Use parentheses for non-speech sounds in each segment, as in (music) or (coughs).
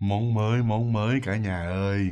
Món mới, món mới cả nhà ơi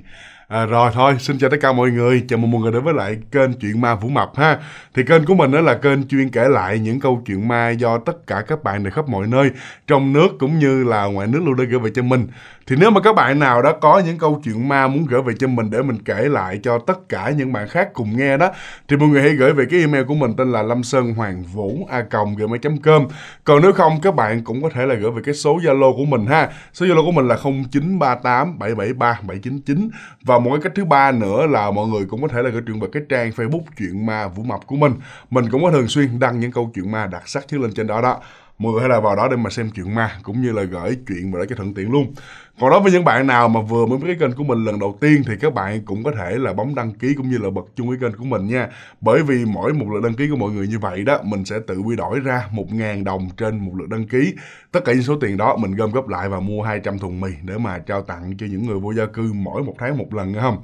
À, rồi thôi, xin chào tất cả mọi người, chào mừng mọi người đến với lại kênh Chuyện Ma Vũ Mập ha. Thì kênh của mình đó là kênh chuyên kể lại những câu chuyện ma do tất cả các bạn này khắp mọi nơi, trong nước cũng như là ngoài nước luôn đã gửi về cho mình. Thì nếu mà các bạn nào đã có những câu chuyện ma muốn gửi về cho mình để mình kể lại cho tất cả những bạn khác cùng nghe đó, thì mọi người hãy gửi về cái email của mình tên là lâm sơn hoàng vũ a còng gmail.com. Còn nếu không các bạn cũng có thể là gửi về cái số Zalo của mình ha. Số Zalo của mình là 0938 773 799 và một cái cách thứ ba nữa là mọi người cũng có thể là cái chuyện về cái trang facebook chuyện ma vũ mập của mình mình cũng có thường xuyên đăng những câu chuyện ma đặc sắc nhất lên trên đó đó mọi người hãy là vào đó để mà xem chuyện ma cũng như là gửi chuyện vào đó cho thuận tiện luôn còn đối với những bạn nào mà vừa mới biết cái kênh của mình lần đầu tiên thì các bạn cũng có thể là bấm đăng ký cũng như là bật chung cái kênh của mình nha bởi vì mỗi một lượt đăng ký của mọi người như vậy đó mình sẽ tự quy đổi ra 1.000 đồng trên một lượt đăng ký tất cả những số tiền đó mình gom góp lại và mua 200 thùng mì để mà trao tặng cho những người vô gia cư mỗi một tháng một lần nghe không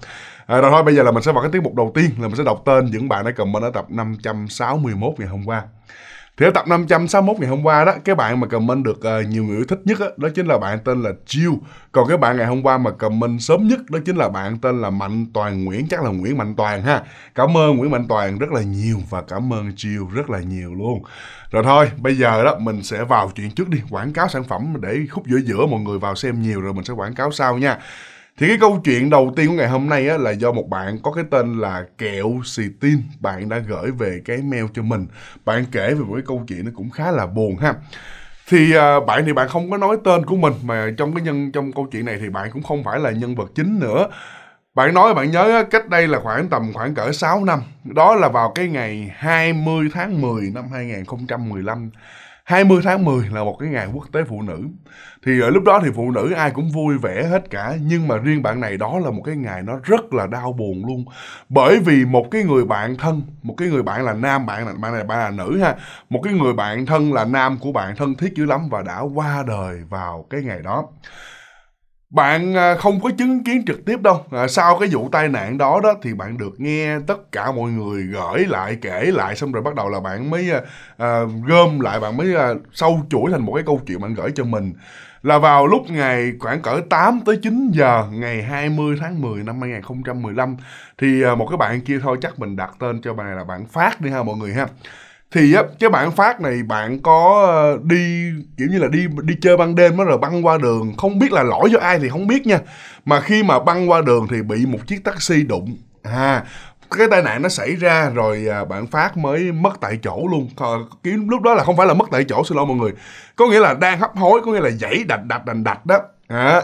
à, rồi thôi bây giờ là mình sẽ vào cái tiết mục đầu tiên là mình sẽ đọc tên những bạn đã comment ở tập 561 ngày hôm qua thì ở tập 561 ngày hôm qua đó, cái bạn mà comment được uh, nhiều người yêu thích nhất đó, đó chính là bạn tên là Chiêu. Còn cái bạn ngày hôm qua mà comment sớm nhất đó chính là bạn tên là Mạnh Toàn Nguyễn, chắc là Nguyễn Mạnh Toàn ha. Cảm ơn Nguyễn Mạnh Toàn rất là nhiều và cảm ơn Chiêu rất là nhiều luôn. Rồi thôi, bây giờ đó mình sẽ vào chuyện trước đi, quảng cáo sản phẩm để khúc giữa giữa mọi người vào xem nhiều rồi mình sẽ quảng cáo sau nha. Thì cái câu chuyện đầu tiên của ngày hôm nay á, là do một bạn có cái tên là Kẹo Xì Tin Bạn đã gửi về cái mail cho mình Bạn kể về một cái câu chuyện nó cũng khá là buồn ha thì à, bạn thì bạn không có nói tên của mình mà trong cái nhân trong câu chuyện này thì bạn cũng không phải là nhân vật chính nữa bạn nói bạn nhớ cách đây là khoảng tầm khoảng cỡ 6 năm đó là vào cái ngày 20 tháng 10 năm 2015 20 tháng 10 là một cái ngày quốc tế phụ nữ thì ở ờ, lúc đó thì phụ nữ ai cũng vui vẻ hết cả nhưng mà riêng bạn này đó là một cái ngày nó rất là đau buồn luôn bởi vì một cái người bạn thân một cái người bạn là nam bạn là bạn này bạn là nữ ha một cái người bạn thân là nam của bạn thân thiết dữ lắm và đã qua đời vào cái ngày đó bạn à, không có chứng kiến trực tiếp đâu à, sau cái vụ tai nạn đó đó thì bạn được nghe tất cả mọi người gửi lại kể lại xong rồi bắt đầu là bạn mới à, gom lại bạn mới sâu chuỗi thành một cái câu chuyện bạn gửi cho mình là vào lúc ngày khoảng cỡ 8 tới 9 giờ ngày 20 tháng 10 năm 2015 thì một cái bạn kia thôi chắc mình đặt tên cho bạn này là bạn Phát đi ha mọi người ha thì á cái bản phát này bạn có ờ, đi kiểu như là đi đi chơi ban đêm đó rồi băng qua đường không biết là lỗi do ai thì không biết nha mà khi mà băng qua đường thì bị một chiếc taxi đụng à cái tai nạn nó xảy ra rồi à, bạn phát mới mất tại chỗ luôn cái lúc đó là không phải là mất tại chỗ xin lỗi mọi người có nghĩa là đang hấp hối có nghĩa là dãy đạch đạch đành đạch đó à,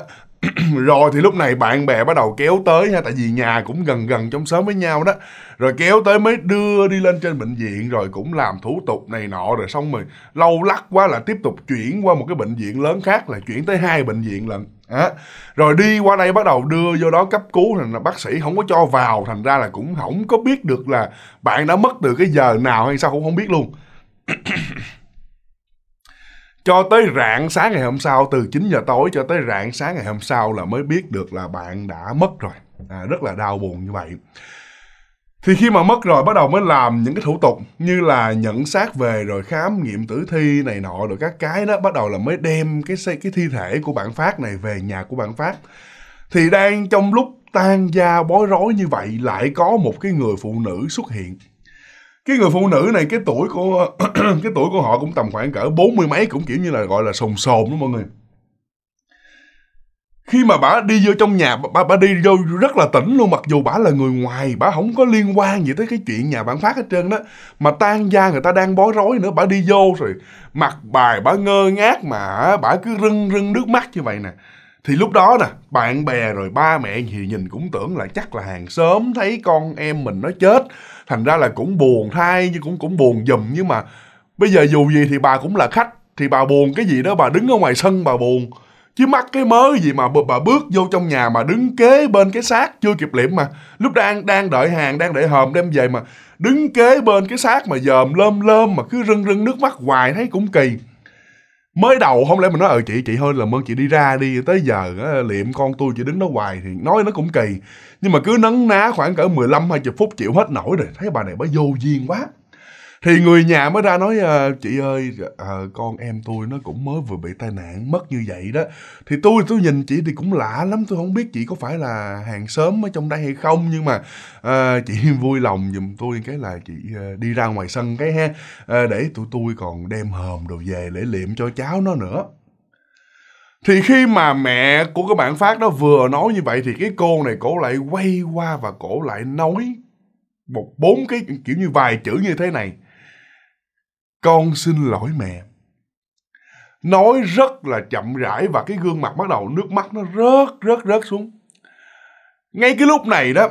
(clears throat) rồi thì lúc này bạn bè bắt đầu kéo tới ha tại vì nhà cũng gần gần trong xóm với nhau đó rồi kéo tới mới đưa đi lên trên bệnh viện rồi cũng làm thủ tục này nọ rồi xong rồi lâu lắc quá là tiếp tục chuyển qua một cái bệnh viện lớn khác là chuyển tới hai bệnh viện lần À, rồi đi qua đây bắt đầu đưa vô đó cấp cứu thành là bác sĩ không có cho vào thành ra là cũng không có biết được là bạn đã mất từ cái giờ nào hay sao cũng không biết luôn (clears throat) cho tới rạng sáng ngày hôm sau từ 9 giờ tối cho tới rạng sáng ngày hôm sau là mới biết được là bạn đã mất rồi à, rất là đau buồn như vậy thì khi mà mất rồi bắt đầu mới làm những cái thủ tục như là nhận xác về rồi khám nghiệm tử thi này nọ rồi các cái đó bắt đầu là mới đem cái cái thi thể của bạn phát này về nhà của bạn phát thì đang trong lúc tan gia bối rối như vậy lại có một cái người phụ nữ xuất hiện cái người phụ nữ này cái tuổi của (clears throat) cái tuổi của họ cũng tầm khoảng cỡ bốn mươi mấy cũng kiểu như là gọi là sồn sồn đó mọi người khi mà bà đi vô trong nhà bà, bà đi vô rất là tỉnh luôn mặc dù bà là người ngoài bà không có liên quan gì tới cái chuyện nhà bản phát hết trơn đó mà tan gia người ta đang bối rối nữa bà đi vô rồi mặt bài bà ngơ ngác mà bà cứ rưng rưng nước mắt như vậy nè thì lúc đó nè bạn bè rồi ba mẹ thì nhìn cũng tưởng là chắc là hàng sớm thấy con em mình nó chết thành ra là cũng buồn thay nhưng cũng cũng buồn giùm nhưng mà bây giờ dù gì thì bà cũng là khách thì bà buồn cái gì đó bà đứng ở ngoài sân bà buồn chứ mắc cái mớ gì mà bà bước vô trong nhà mà đứng kế bên cái xác chưa kịp liệm mà lúc đang đang đợi hàng đang đợi hòm đem về mà đứng kế bên cái xác mà dòm lơm lơm mà cứ rưng rưng nước mắt hoài thấy cũng kỳ mới đầu không lẽ mình nói ờ chị chị hơi là ơn chị đi ra đi tới giờ á, liệm con tôi chị đứng đó hoài thì nói nó cũng kỳ nhưng mà cứ nấn ná khoảng cỡ 15 20 phút chịu hết nổi rồi thấy bà này bà vô duyên quá thì người nhà mới ra nói ờ, chị ơi à, con em tôi nó cũng mới vừa bị tai nạn mất như vậy đó thì tôi tôi nhìn chị thì cũng lạ lắm tôi không biết chị có phải là hàng xóm ở trong đây hay không nhưng mà à, chị (laughs) vui lòng giùm tôi cái là chị à, đi ra ngoài sân cái ha à, để tụi tôi còn đem hòm đồ về để liệm cho cháu nó nữa thì khi mà mẹ của cái bạn phát đó vừa nói như vậy thì cái cô này cổ lại quay qua và cổ lại nói một bốn cái kiểu như vài chữ như thế này con xin lỗi mẹ nói rất là chậm rãi và cái gương mặt bắt đầu nước mắt nó rớt rớt rớt xuống ngay cái lúc này đó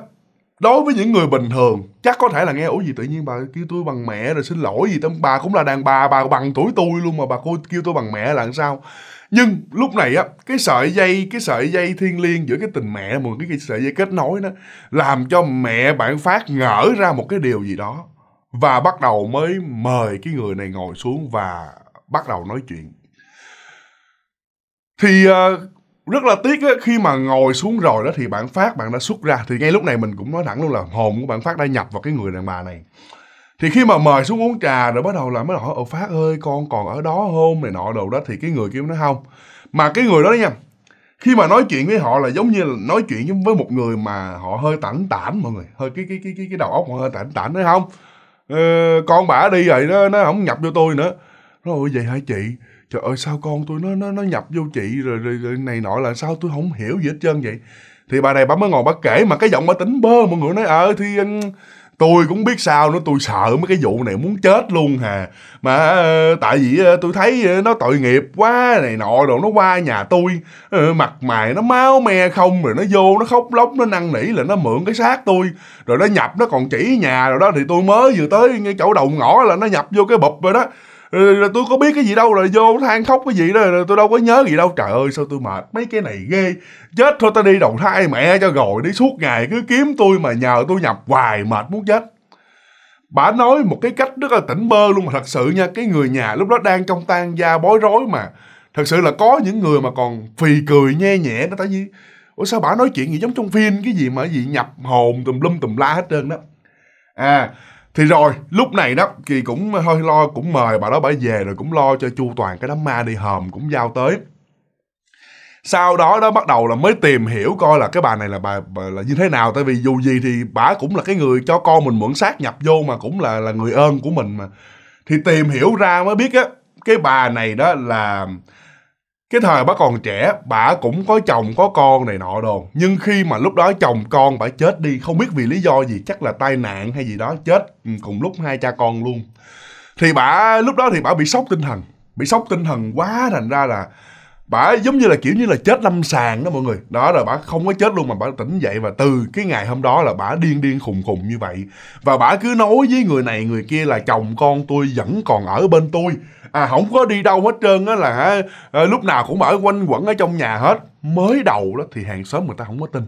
đối với những người bình thường chắc có thể là nghe ủa gì tự nhiên bà kêu tôi bằng mẹ rồi xin lỗi gì tâm bà cũng là đàn bà bà bằng tuổi tôi luôn mà bà cô kêu tôi bằng mẹ là làm sao nhưng lúc này á cái sợi dây cái sợi dây thiên liêng giữa cái tình mẹ một cái, cái sợi dây kết nối đó làm cho mẹ bạn phát ngỡ ra một cái điều gì đó và bắt đầu mới mời cái người này ngồi xuống và bắt đầu nói chuyện thì ờ, rất là tiếc á, khi mà ngồi xuống rồi đó thì bạn phát bạn đã xuất ra thì ngay lúc này mình cũng nói thẳng luôn là hồn của bạn phát đã nhập vào cái người đàn bà này thì khi mà mời xuống uống trà rồi bắt đầu là mới hỏi ở phát ơi con còn ở đó không này nọ đồ đó thì cái người kia nói không mà cái người đó nha khi mà nói chuyện với họ là giống như là nói chuyện với một người mà họ hơi tản tản mọi người hơi cái cái cái cái, cái đầu óc họ hơi tản tản đấy không Ờ, con bà đi rồi nó nó không nhập vô tôi nữa rồi vậy hả chị trời ơi sao con tôi nó nó nó nhập vô chị rồi, rồi, rồi này nọ là sao tôi không hiểu gì hết trơn vậy thì bà này bà mới ngồi bà kể mà cái giọng bà tính bơ mọi người nói ờ à, thì tôi cũng biết sao nữa tôi sợ mấy cái vụ này muốn chết luôn hà mà ờ, tại vì ờ, tôi thấy ờ, nó tội nghiệp quá này nọ đồ nó qua nhà tôi mặt mày nó máu me không rồi nó vô nó khóc lóc nó năn nỉ là nó mượn cái xác tôi rồi nó nhập nó còn chỉ nhà rồi đó thì tôi mới vừa tới ngay chỗ đầu ngõ là nó nhập vô cái bụp rồi đó tôi có biết cái gì đâu rồi vô than khóc cái gì đó rồi tôi đâu có nhớ gì đâu trời ơi sao tôi mệt mấy cái này ghê chết thôi ta đi đầu thai mẹ cho rồi đi suốt ngày cứ kiếm tôi mà nhờ tôi nhập hoài mệt muốn chết bà nói một cái cách rất là tỉnh bơ luôn mà thật sự nha cái người nhà lúc đó đang trong tan gia bối rối mà thật sự là có những người mà còn phì cười nhe nhẹ đó tại vì ủa sao bà nói chuyện gì giống trong phim cái gì mà gì nhập hồn tùm lum tùm la hết trơn đó à thì rồi lúc này đó kỳ cũng hơi lo cũng mời bà đó bà về rồi cũng lo cho chu toàn cái đám ma đi hòm cũng giao tới sau đó đó bắt đầu là mới tìm hiểu coi là cái bà này là bà, bà là như thế nào tại vì dù gì thì bà cũng là cái người cho con mình mượn xác nhập vô mà cũng là là người ơn của mình mà thì tìm hiểu ra mới biết á cái bà này đó là cái thời bà còn trẻ bà cũng có chồng có con này nọ đồ nhưng khi mà lúc đó chồng con bà chết đi không biết vì lý do gì chắc là tai nạn hay gì đó chết cùng lúc hai cha con luôn thì bà lúc đó thì bà bị sốc tinh thần bị sốc tinh thần quá thành ra là bả giống như là kiểu như là chết lâm sàng đó mọi người đó là bả không có chết luôn mà bả tỉnh dậy và từ cái ngày hôm đó là bả điên điên khùng khùng như vậy và bả cứ nói với người này người kia là chồng con tôi vẫn còn ở bên tôi à không có đi đâu hết trơn á là à, lúc nào cũng ở quanh quẩn ở trong nhà hết mới đầu đó thì hàng xóm người ta không có tin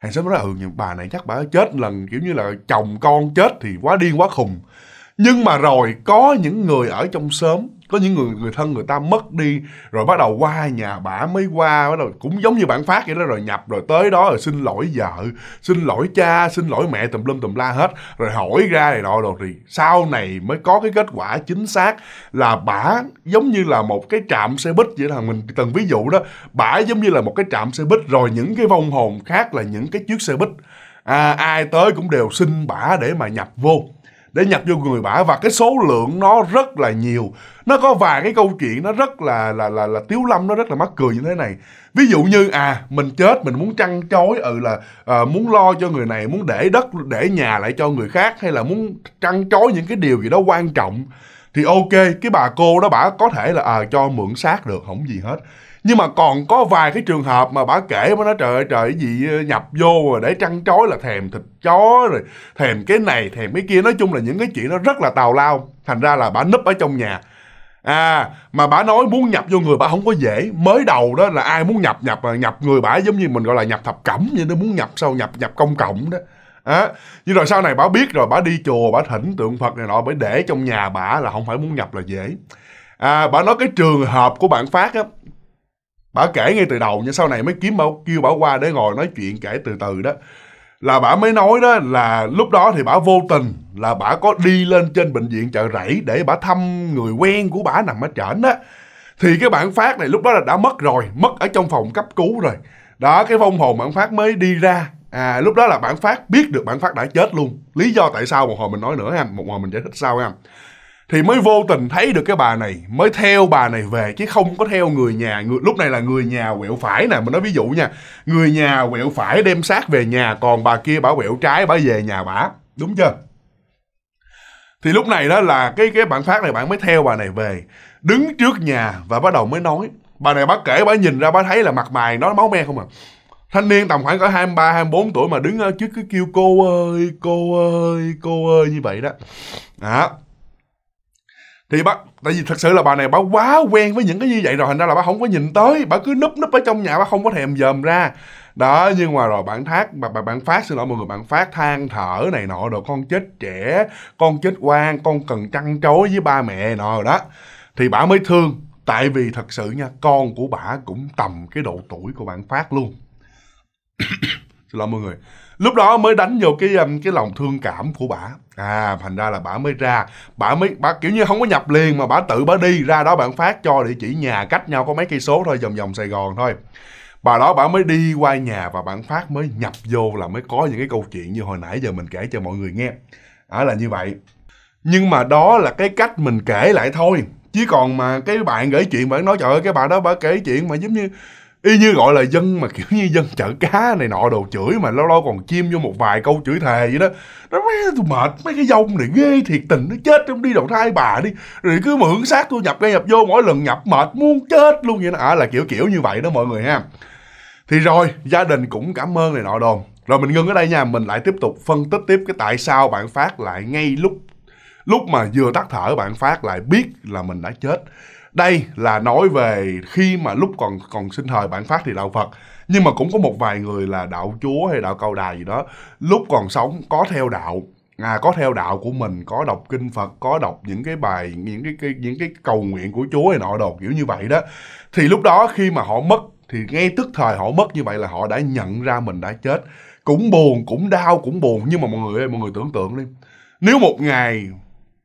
hàng xóm nói ừ nhưng bà này chắc bà chết lần kiểu như là chồng con chết thì quá điên quá khùng nhưng mà rồi có những người ở trong xóm có những người người thân người ta mất đi rồi bắt đầu qua nhà bả mới qua bắt đầu cũng giống như bản phát vậy đó rồi nhập rồi tới đó rồi xin lỗi vợ xin lỗi cha xin lỗi mẹ tùm lum tùm la hết rồi hỏi ra này nọ rồi thì sau này mới có cái kết quả chính xác là bả giống như là một cái trạm xe buýt vậy là mình từng ví dụ đó bả giống như là một cái trạm xe buýt rồi những cái vong hồn khác là những cái chiếc xe buýt à, ai tới cũng đều xin bả để mà nhập vô để nhập vô người bả và cái số lượng nó rất là nhiều nó có vài cái câu chuyện nó rất là là là là tiếu lâm nó rất là mắc cười như thế này ví dụ như à mình chết mình muốn trăn trối ừ là à, muốn lo cho người này muốn để đất để nhà lại cho người khác hay là muốn trăn trối những cái điều gì đó quan trọng thì ok cái bà cô đó bả có thể là à, cho mượn xác được không gì hết nhưng mà còn có vài cái trường hợp mà bà kể mà nói trời ơi trời gì ờ, nhập vô rồi để trăn trối là thèm thịt chó rồi thèm cái này thèm cái kia nói chung là những cái chuyện nó rất là tào lao thành ra là bà núp ở trong nhà à mà bà nói muốn nhập vô người bà không có dễ mới đầu đó là ai muốn nhập nhập ờ, nhập người bà giống như mình gọi là nhập thập cẩm như nó muốn nhập sao nhập nhập công cộng đó à, nhưng rồi sau này bà biết rồi bà đi chùa bà thỉnh tượng phật này nọ bởi để trong nhà bà là không phải muốn nhập là dễ à, bà nói cái trường hợp của bạn phát á bà kể ngay từ đầu nhưng sau này mới kiếm bảo kêu bảo qua để ngồi nói chuyện kể từ từ đó là bà mới nói đó là lúc đó thì bà vô tình là bà có đi lên trên bệnh viện chợ rẫy để bà thăm người quen của bà nằm ở trển á thì cái bản phát này lúc đó là đã mất rồi mất ở trong phòng cấp cứu rồi đó cái phong hồn bản phát mới đi ra à lúc đó là bản phát biết được bản phát đã chết luôn lý do tại sao một hồi mình nói nữa ha một hồi mình giải thích sau ha thì mới vô tình thấy được cái bà này mới theo bà này về chứ không có theo người nhà người, lúc này là người nhà quẹo phải nè mình nói ví dụ nha người nhà quẹo phải đem xác về nhà còn bà kia bảo quẹo trái bà về nhà bả đúng chưa thì lúc này đó là cái cái bạn phát này bạn mới theo bà này về đứng trước nhà và bắt đầu mới nói bà này bà kể bà nhìn ra bà thấy là mặt mày nó máu me không à thanh niên tầm khoảng cỡ 23 24 tuổi mà đứng trước cứ kêu cô ơi cô ơi cô ơi như vậy đó đó thì bác tại vì thật sự là bà này bà quá quen với những cái như vậy rồi thành ra là bà không có nhìn tới bà cứ núp núp ở trong nhà bà không có thèm dòm ra đó nhưng mà rồi bạn thác bạn bạn, bạn phát xin lỗi mọi người bạn phát than thở này nọ rồi con chết trẻ con chết quan con cần trăn trối với ba mẹ nọ đó thì bà mới thương tại vì thật sự nha con của bà cũng tầm cái độ tuổi của bạn phát luôn (coughs) xin lỗi mọi người lúc đó mới đánh vô cái um, cái lòng thương cảm của bà à thành ra là bả mới ra bả mới bả kiểu như không có nhập liền mà bả tự bả đi ra đó bạn phát cho địa chỉ nhà cách nhau có mấy cây số thôi vòng vòng sài gòn thôi bà đó bả mới đi qua nhà và bạn phát mới nhập vô là mới có những cái câu chuyện như hồi nãy giờ mình kể cho mọi người nghe đó là như vậy nhưng mà đó là cái cách mình kể lại thôi chứ còn mà cái bạn gửi chuyện bạn nói trời ơi cái bà đó bà kể chuyện mà giống như y như gọi là dân mà kiểu như dân chợ cá này nọ đồ chửi mà lâu lâu còn chim vô một vài câu chửi thề vậy đó nó mấy tôi mệt mấy cái dông này ghê thiệt tình nó chết trong đi đầu thai bà đi rồi cứ mượn xác tôi nhập ra nhập vô mỗi lần nhập mệt muốn chết luôn vậy đó à, là kiểu kiểu như vậy đó mọi người ha thì rồi gia đình cũng cảm ơn này nọ đồ rồi mình ngưng ở đây nha mình lại tiếp tục phân tích tiếp cái tại sao bạn phát lại ngay lúc lúc mà vừa tắt thở bạn phát lại biết là mình đã chết đây là nói về khi mà lúc còn còn sinh thời bản phát thì đạo Phật nhưng mà cũng có một vài người là đạo chúa hay đạo cầu đài gì đó lúc còn sống có theo đạo à có theo đạo của mình có đọc kinh Phật có đọc những cái bài những cái, cái những cái cầu nguyện của Chúa hay nọ đồ kiểu như vậy đó thì lúc đó khi mà họ mất thì ngay tức thời họ mất như vậy là họ đã nhận ra mình đã chết cũng buồn cũng đau cũng buồn nhưng mà mọi người ơi mọi người tưởng tượng đi nếu một ngày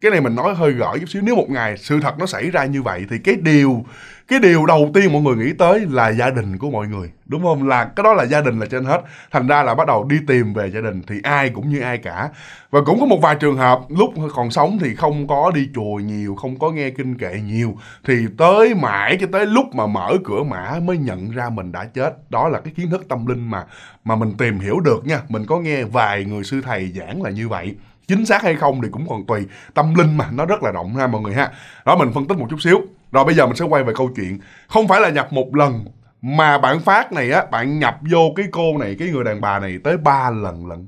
cái này mình nói hơi gỡ chút xíu nếu một ngày sự thật nó xảy ra như vậy thì cái điều cái điều đầu tiên mọi người nghĩ tới là gia đình của mọi người đúng không là cái đó là gia đình là trên hết thành ra là bắt đầu đi tìm về gia đình thì ai cũng như ai cả và cũng có một vài trường hợp lúc còn sống thì không có đi chùa nhiều không có nghe kinh kệ nhiều thì tới mãi cho tới lúc mà mở cửa mã mới nhận ra mình đã chết đó là cái kiến thức tâm linh mà mà mình tìm hiểu được nha mình có nghe vài người sư thầy giảng là như vậy chính xác hay không thì cũng còn tùy tâm linh mà nó rất là rộng ha mọi người ha đó mình phân tích một chút xíu rồi bây giờ mình sẽ quay về câu chuyện không phải là nhập một lần mà bạn phát này á bạn nhập vô cái cô này cái người đàn bà này tới ba lần lận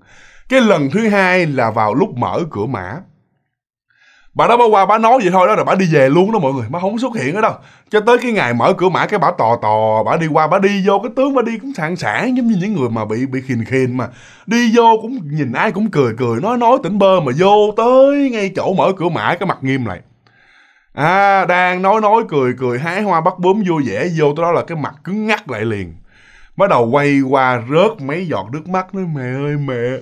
cái lần thứ hai là vào lúc mở cửa mã bà đó bà qua bà nói vậy thôi đó rồi bà đi về luôn đó mọi người bà không xuất hiện ở đâu cho tới cái ngày mở cửa mã cái bà tò tò bà đi qua bà đi vô cái tướng bà đi cũng sảng sảng giống như những người mà bị bị khìn khìn mà đi vô cũng nhìn ai cũng cười cười nói nói tỉnh bơ mà vô tới ngay chỗ mở cửa mã cái mặt nghiêm lại à đang nói nói cười cười hái hoa bắt bướm vui vẻ vô tới đó là cái mặt cứng ngắc lại liền bắt đầu quay qua rớt mấy giọt nước mắt nói mẹ ơi mẹ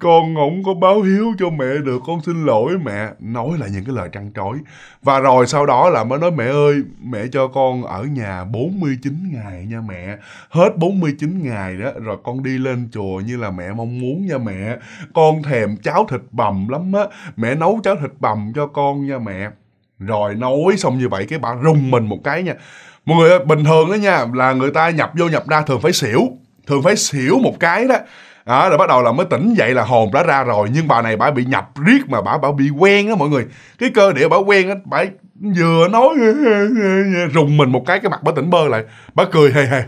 con không có báo hiếu cho mẹ được con xin lỗi mẹ nói là những cái lời trăn trối và rồi sau đó là mới nói mẹ ơi mẹ cho con ở nhà 49 ngày nha mẹ hết 49 ngày đó rồi con đi lên chùa như là mẹ mong muốn nha mẹ con thèm cháo thịt bằm lắm á mẹ nấu cháo thịt bằm cho con nha mẹ rồi nói xong như vậy cái bà rung mình một cái nha mọi người ơi, bình thường đó nha là người ta nhập vô nhập ra thường phải xỉu thường phải xỉu một cái đó đó à, rồi bắt đầu là mới tỉnh dậy là hồn đã ra rồi nhưng bà này bà bị nhập riết mà bà bà bị quen đó mọi người cái cơ địa bà quen á bà vừa nói (laughs) rùng mình một cái cái mặt bà tỉnh bơ lại bà cười hề hề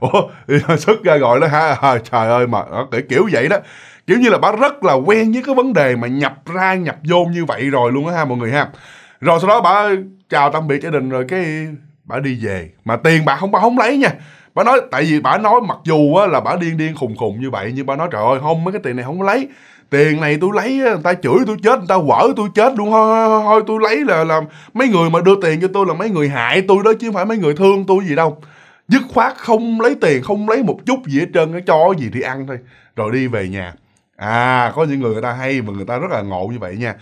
ủa (laughs) sức ra gọi đó ha trời ơi mà kiểu vậy đó kiểu như là bà rất là quen với cái vấn đề mà nhập ra nhập vô như vậy rồi luôn á ha mọi người ha rồi sau đó bà chào tạm biệt gia đình rồi cái bà đi về mà tiền bà không bà không lấy nha bà nói tại vì bà nói mặc dù á, là bà điên điên khùng khùng như vậy nhưng bà nói trời ơi không mấy cái tiền này không lấy tiền này tôi lấy người ta chửi tôi chết người ta quở tôi chết luôn thôi, thôi tôi lấy là làm mấy người mà đưa tiền cho tôi là mấy người hại tôi đó chứ không phải mấy người thương tôi gì đâu dứt khoát không lấy tiền không lấy một chút gì hết trơn cho gì thì ăn thôi rồi đi về nhà à có những người người ta hay và người ta rất là ngộ như vậy nha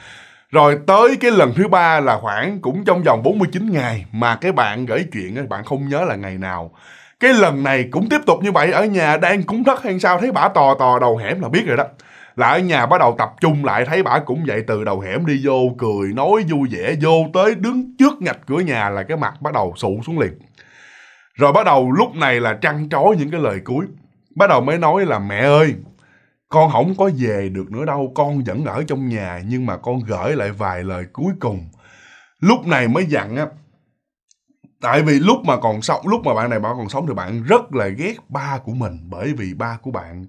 rồi tới cái lần thứ ba là khoảng cũng trong vòng 49 ngày mà cái bạn gửi chuyện bạn không nhớ là ngày nào cái lần này cũng tiếp tục như vậy ở nhà đang cúng thất hay sao thấy bả tò tò đầu hẻm là biết rồi đó là ở nhà bắt đầu tập trung lại thấy bả cũng vậy từ đầu hẻm đi vô cười nói vui vẻ vô tới đứng trước ngạch cửa nhà là cái mặt bắt đầu sụ xuống liền rồi bắt đầu lúc này là trăn trối những cái lời cuối bắt đầu mới nói là mẹ ơi con không có về được nữa đâu con vẫn ở trong nhà nhưng mà con gửi lại vài lời cuối cùng lúc này mới dặn á tại vì lúc mà còn sống lúc mà bạn này bạn còn sống thì bạn rất là ghét ba của mình bởi vì ba của bạn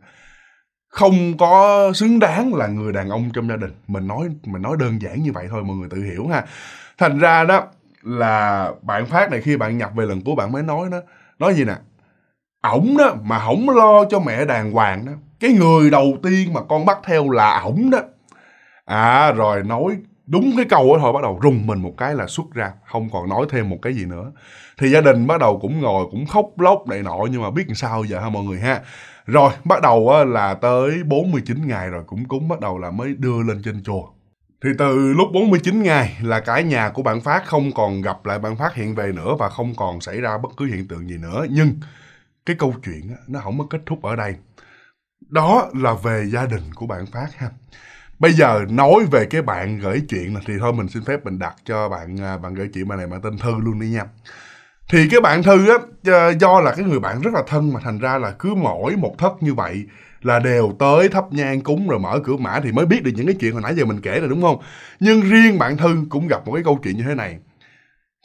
không có xứng đáng là người đàn ông trong gia đình mình nói mình nói đơn giản như vậy thôi mọi người tự hiểu ha thành ra đó là bạn phát này khi bạn nhập về lần cuối bạn mới nói đó nói gì nè ổng đó mà không lo cho mẹ đàng hoàng đó cái người đầu tiên mà con bắt theo là ổng đó à rồi nói đúng cái câu đó thôi bắt đầu rùng mình một cái là xuất ra không còn nói thêm một cái gì nữa thì gia đình bắt đầu cũng ngồi cũng khóc lóc này nọ nhưng mà biết làm sao giờ ha mọi người ha rồi bắt đầu là tới 49 ngày rồi cũng cúng bắt đầu là mới đưa lên trên chùa thì từ lúc 49 ngày là cả nhà của bạn Phát không còn gặp lại bạn Phát hiện về nữa và không còn xảy ra bất cứ hiện tượng gì nữa. Nhưng cái câu chuyện nó không có kết thúc ở đây. Đó là về gia đình của bạn Phát ha bây giờ nói về cái bạn gửi chuyện này thì thôi mình xin phép mình đặt cho bạn à, bạn gửi chuyện bạn này bạn tên thư luôn đi nha thì cái bạn thư á ờ, do là cái người bạn rất là thân mà thành ra là cứ mỗi một thất như vậy là đều tới thắp nhang cúng rồi mở cửa mã thì mới biết được những cái chuyện hồi nãy giờ mình kể rồi đúng không nhưng riêng bạn thư cũng gặp một cái câu chuyện như thế này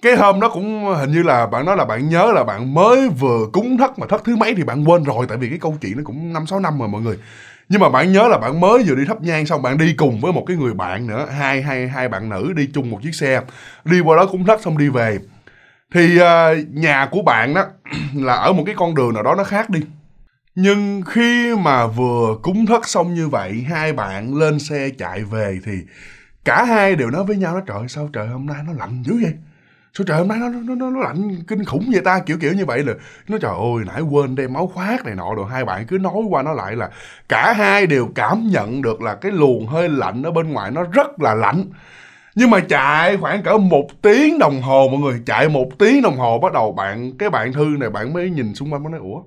cái hôm đó cũng hình như là bạn nói là bạn nhớ là bạn mới vừa cúng thất mà thất thứ mấy thì bạn quên rồi tại vì cái câu chuyện nó cũng năm sáu năm rồi mọi người nhưng mà bạn nhớ là bạn mới vừa đi thắp nhang xong bạn đi cùng với một cái người bạn nữa hai hai hai bạn nữ đi chung một chiếc xe đi qua đó cúng thắt xong đi về thì uh, nhà của bạn đó (clears throat) là ở một cái con đường nào đó nó khác đi nhưng khi mà vừa cúng thất xong như vậy hai bạn lên xe chạy về thì cả hai đều nói với nhau nó trời sao trời hôm nay nó lạnh dữ vậy sao trời hôm nay nó nó nó, nó lạnh kinh khủng vậy ta kiểu kiểu như vậy là nó trời ơi nãy quên đem máu khoác này nọ rồi hai bạn cứ nói qua nó lại là cả hai đều cảm nhận được là cái luồng hơi lạnh ở bên ngoài nó rất là lạnh nhưng mà chạy khoảng cỡ một tiếng đồng hồ mọi người chạy một tiếng đồng hồ bắt đầu bạn cái bạn thư này bạn mới nhìn xung quanh mới nói ủa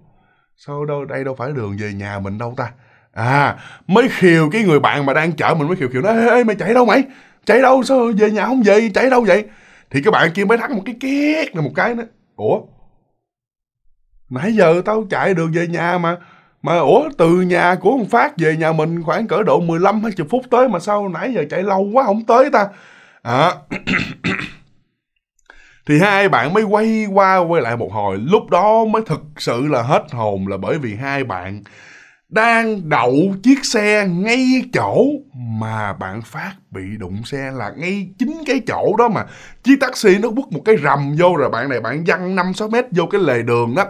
sao đâu đây đâu phải đường về nhà mình đâu ta à mới khiều cái người bạn mà đang chở mình mới khiều khiều nói ê, ê mày chạy đâu mày chạy đâu sao về nhà không về chạy đâu vậy thì các bạn kia mới thắng một cái két là một cái nữa ủa nãy giờ tao chạy được về nhà mà mà ủa từ nhà của ông phát về nhà mình khoảng cỡ độ 15 hai chục phút tới mà sao nãy giờ chạy lâu quá không tới ta à. (coughs) thì hai bạn mới quay qua quay lại một hồi lúc đó mới thực sự là hết hồn là bởi vì hai bạn đang đậu chiếc xe ngay chỗ mà bạn phát bị đụng xe là ngay chính cái chỗ đó mà chiếc taxi nó quất một cái rầm vô rồi bạn này bạn văng năm sáu mét vô cái lề đường đó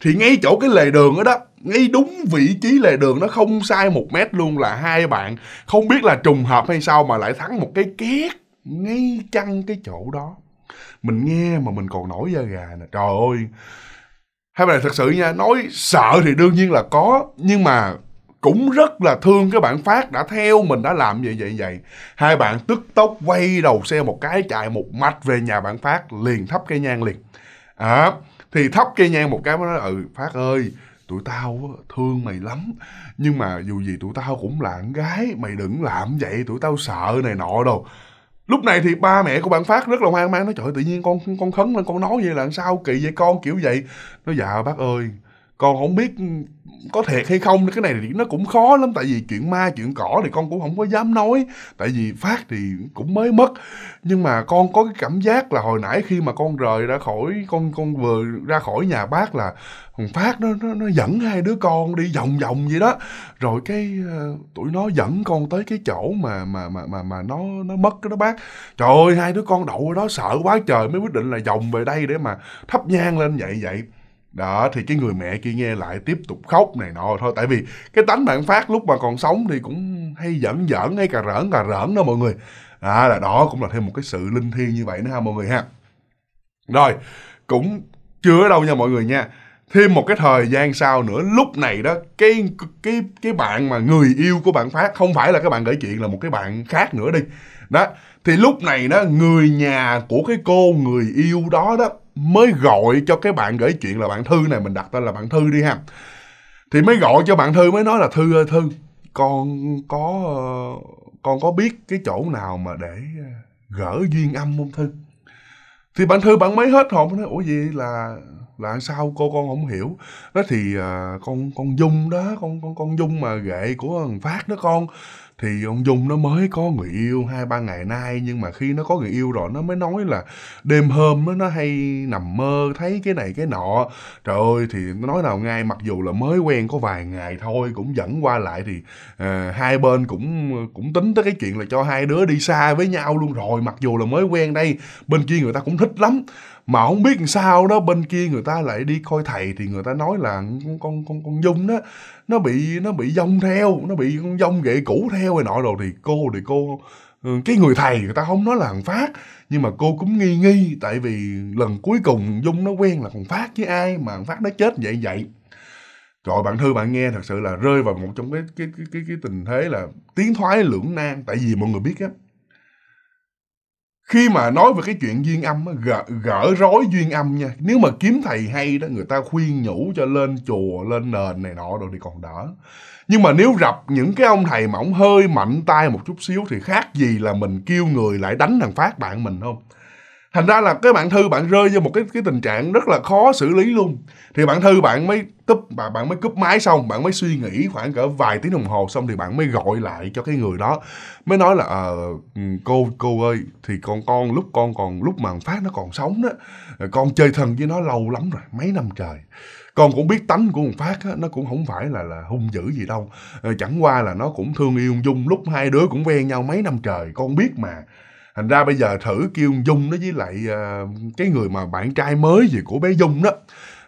thì ngay chỗ cái lề đường đó đó ngay đúng vị trí lề đường nó không sai một mét luôn là hai bạn không biết là trùng hợp hay sao mà lại thắng một cái két ngay chăng cái chỗ đó mình nghe mà mình còn nổi da gà nè trời ơi hai bạn này thật sự nha nói sợ thì đương nhiên là có nhưng mà cũng rất là thương cái bạn phát đã theo mình đã làm vậy vậy vậy hai bạn tức tốc quay đầu xe một cái chạy một mạch về nhà bạn phát liền thắp cây nhang liền à, thì thắp cây nhang một cái mới nói ừ phát ơi tụi tao thương mày lắm nhưng mà dù gì tụi tao cũng là con gái mày đừng làm vậy tụi tao sợ này nọ đâu lúc này thì ba mẹ của bạn phát rất là hoang mang nói trời tự nhiên con con khấn lên con nói vậy là sao kỳ vậy con kiểu vậy nó dạ bác ơi con không biết có thiệt hay không cái này thì nó cũng khó lắm tại vì chuyện ma chuyện cỏ thì con cũng không có dám nói tại vì phát thì cũng mới mất nhưng mà con có cái cảm giác là hồi nãy khi mà con rời ra khỏi con con vừa ra khỏi nhà bác là thằng phát nó nó nó dẫn hai đứa con đi vòng vòng vậy đó rồi cái ờ, tụi nó dẫn con tới cái chỗ mà mà mà mà mà nó nó mất cái đó bác trời ơi hai đứa con đậu ở đó sợ quá trời mới quyết định là vòng về đây để mà thắp nhang lên vậy vậy đó thì cái người mẹ kia nghe lại tiếp tục khóc này nọ thôi tại vì cái tánh bạn phát lúc mà còn sống thì cũng hay giỡn giỡn hay cà rỡn cà rỡn đó mọi người à là đó cũng là thêm một cái sự linh thiêng như vậy nữa ha mọi người ha rồi cũng chưa đâu nha mọi người nha thêm một cái thời gian sau nữa lúc này đó cái cái cái bạn mà người yêu của bạn phát không phải là các bạn gửi chuyện là một cái bạn khác nữa đi đó thì lúc này đó người nhà của cái cô người yêu đó đó mới gọi cho cái bạn gửi chuyện là bạn thư này mình đặt tên là bạn thư đi ha thì mới gọi cho bạn thư mới nói là thư ơi thư con có con có biết cái chỗ nào mà để ờ, gỡ duyên âm không thư thì bạn thư bạn mấy hết hồn nói ủa gì là là sao cô con không hiểu đó thì uh, con con dung đó con con con dung mà ghệ của thằng phát đó con thì ông Dung nó mới có người yêu hai ba ngày nay nhưng mà khi nó có người yêu rồi nó mới nói là đêm hôm nó nó hay nằm mơ thấy cái này cái nọ trời ơi thì nói nào ngay mặc dù là mới quen có vài ngày thôi cũng dẫn qua lại thì à, hai bên cũng cũng tính tới cái chuyện là cho hai đứa đi xa với nhau luôn rồi mặc dù là mới quen đây bên kia người ta cũng thích lắm mà không biết sao đó bên kia người ta lại đi coi thầy thì người ta nói là con con con, con dung đó nó bị nó bị dông theo nó bị con dông gậy cũ theo rồi nọ rồi thì cô thì cô ừ, cái người thầy người ta không nói là thằng phát nhưng mà cô cũng nghi nghi tại vì lần cuối cùng dung nó quen là thằng phát với ai mà thằng phát nó chết vậy vậy rồi bạn thư bạn nghe thật sự là rơi vào một trong cái cái cái cái, cái tình thế là tiến thoái lưỡng nan tại vì mọi người biết á khi mà nói về cái chuyện duyên âm gỡ, gỡ rối duyên âm nha nếu mà kiếm thầy hay đó người ta khuyên nhủ cho lên chùa lên nền này nọ rồi thì còn đỡ nhưng mà nếu rập những cái ông thầy mà ông hơi mạnh tay một chút xíu thì khác gì là mình kêu người lại đánh thằng phát bạn mình không thành ra là cái bạn thư bạn rơi vô một cái cái tình trạng rất là khó xử lý luôn thì bạn thư bạn mới cúp bạn bạn mới cúp máy xong bạn mới suy nghĩ khoảng cỡ vài tiếng đồng hồ xong thì bạn mới gọi lại cho cái người đó mới nói là ờ, ừ, cô cô ơi thì con con lúc con còn lúc mà phát nó còn sống đó ờ, con chơi thân với nó lâu lắm rồi mấy năm trời con cũng biết tánh của thằng phát á, nó cũng không phải là là hung dữ gì đâu ờ, chẳng qua là nó cũng thương yêu dung lúc hai đứa cũng ven nhau mấy năm trời con biết mà thành ra bây giờ thử kêu dung nó với lại uh, cái người mà bạn trai mới gì của bé dung đó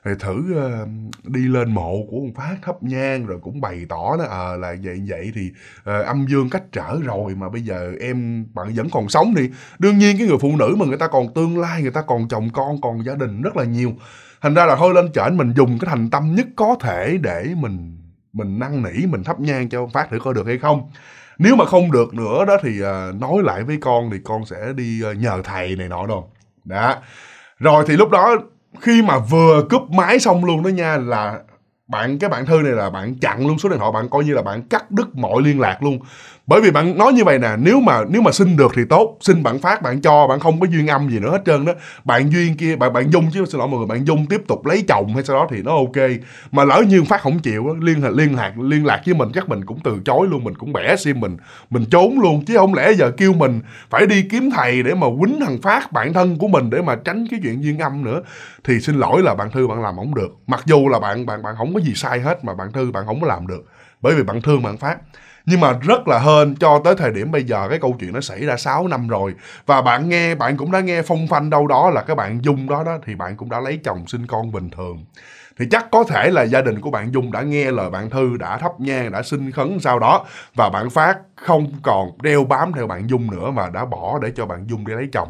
thì thử uh, đi lên mộ của ông phát thấp nhang rồi cũng bày tỏ nó ờ à, là vậy vậy thì uh, âm dương cách trở rồi mà bây giờ em bạn vẫn còn sống thì đương nhiên cái người phụ nữ mà người ta còn tương lai người ta còn chồng con còn gia đình rất là nhiều thành ra là thôi lên trển mình dùng cái thành tâm nhất có thể để mình mình năn nỉ mình thấp nhang cho ông phát thử coi được hay không nếu mà không được nữa đó thì uh, nói lại với con thì con sẽ đi uh, nhờ thầy này nọ đâu đó rồi thì lúc đó khi mà vừa cúp máy xong luôn đó nha là bạn cái bạn thư này là bạn chặn luôn số điện thoại bạn coi như là bạn cắt đứt mọi liên lạc luôn bởi vì bạn nói như vậy nè nếu mà nếu mà xin được thì tốt xin bạn phát bạn cho bạn không có duyên âm gì nữa hết trơn đó bạn duyên kia bạn bạn dung chứ xin lỗi mọi người bạn dung tiếp tục lấy chồng hay sau đó thì nó ok mà lỡ như phát không chịu liên hệ liên lạc liên lạc với mình chắc mình cũng từ chối luôn mình cũng bẻ sim mình mình trốn luôn chứ không lẽ giờ kêu mình phải đi kiếm thầy để mà quýnh thằng phát bản thân của mình để mà tránh cái chuyện duyên âm nữa thì xin lỗi là bạn thư bạn làm không được mặc dù là bạn bạn bạn không có gì sai hết mà bạn thư bạn không có làm được bởi vì bạn thương bạn phát nhưng mà rất là hên cho tới thời điểm bây giờ cái câu chuyện nó xảy ra 6 năm rồi và bạn nghe bạn cũng đã nghe phong phanh đâu đó là cái bạn dung đó đó thì bạn cũng đã lấy chồng sinh con bình thường thì chắc có thể là gia đình của bạn Dung đã nghe lời bạn Thư đã thắp nhang đã xin khấn sau đó và bạn Phát không còn đeo bám theo bạn Dung nữa mà đã bỏ để cho bạn Dung đi lấy chồng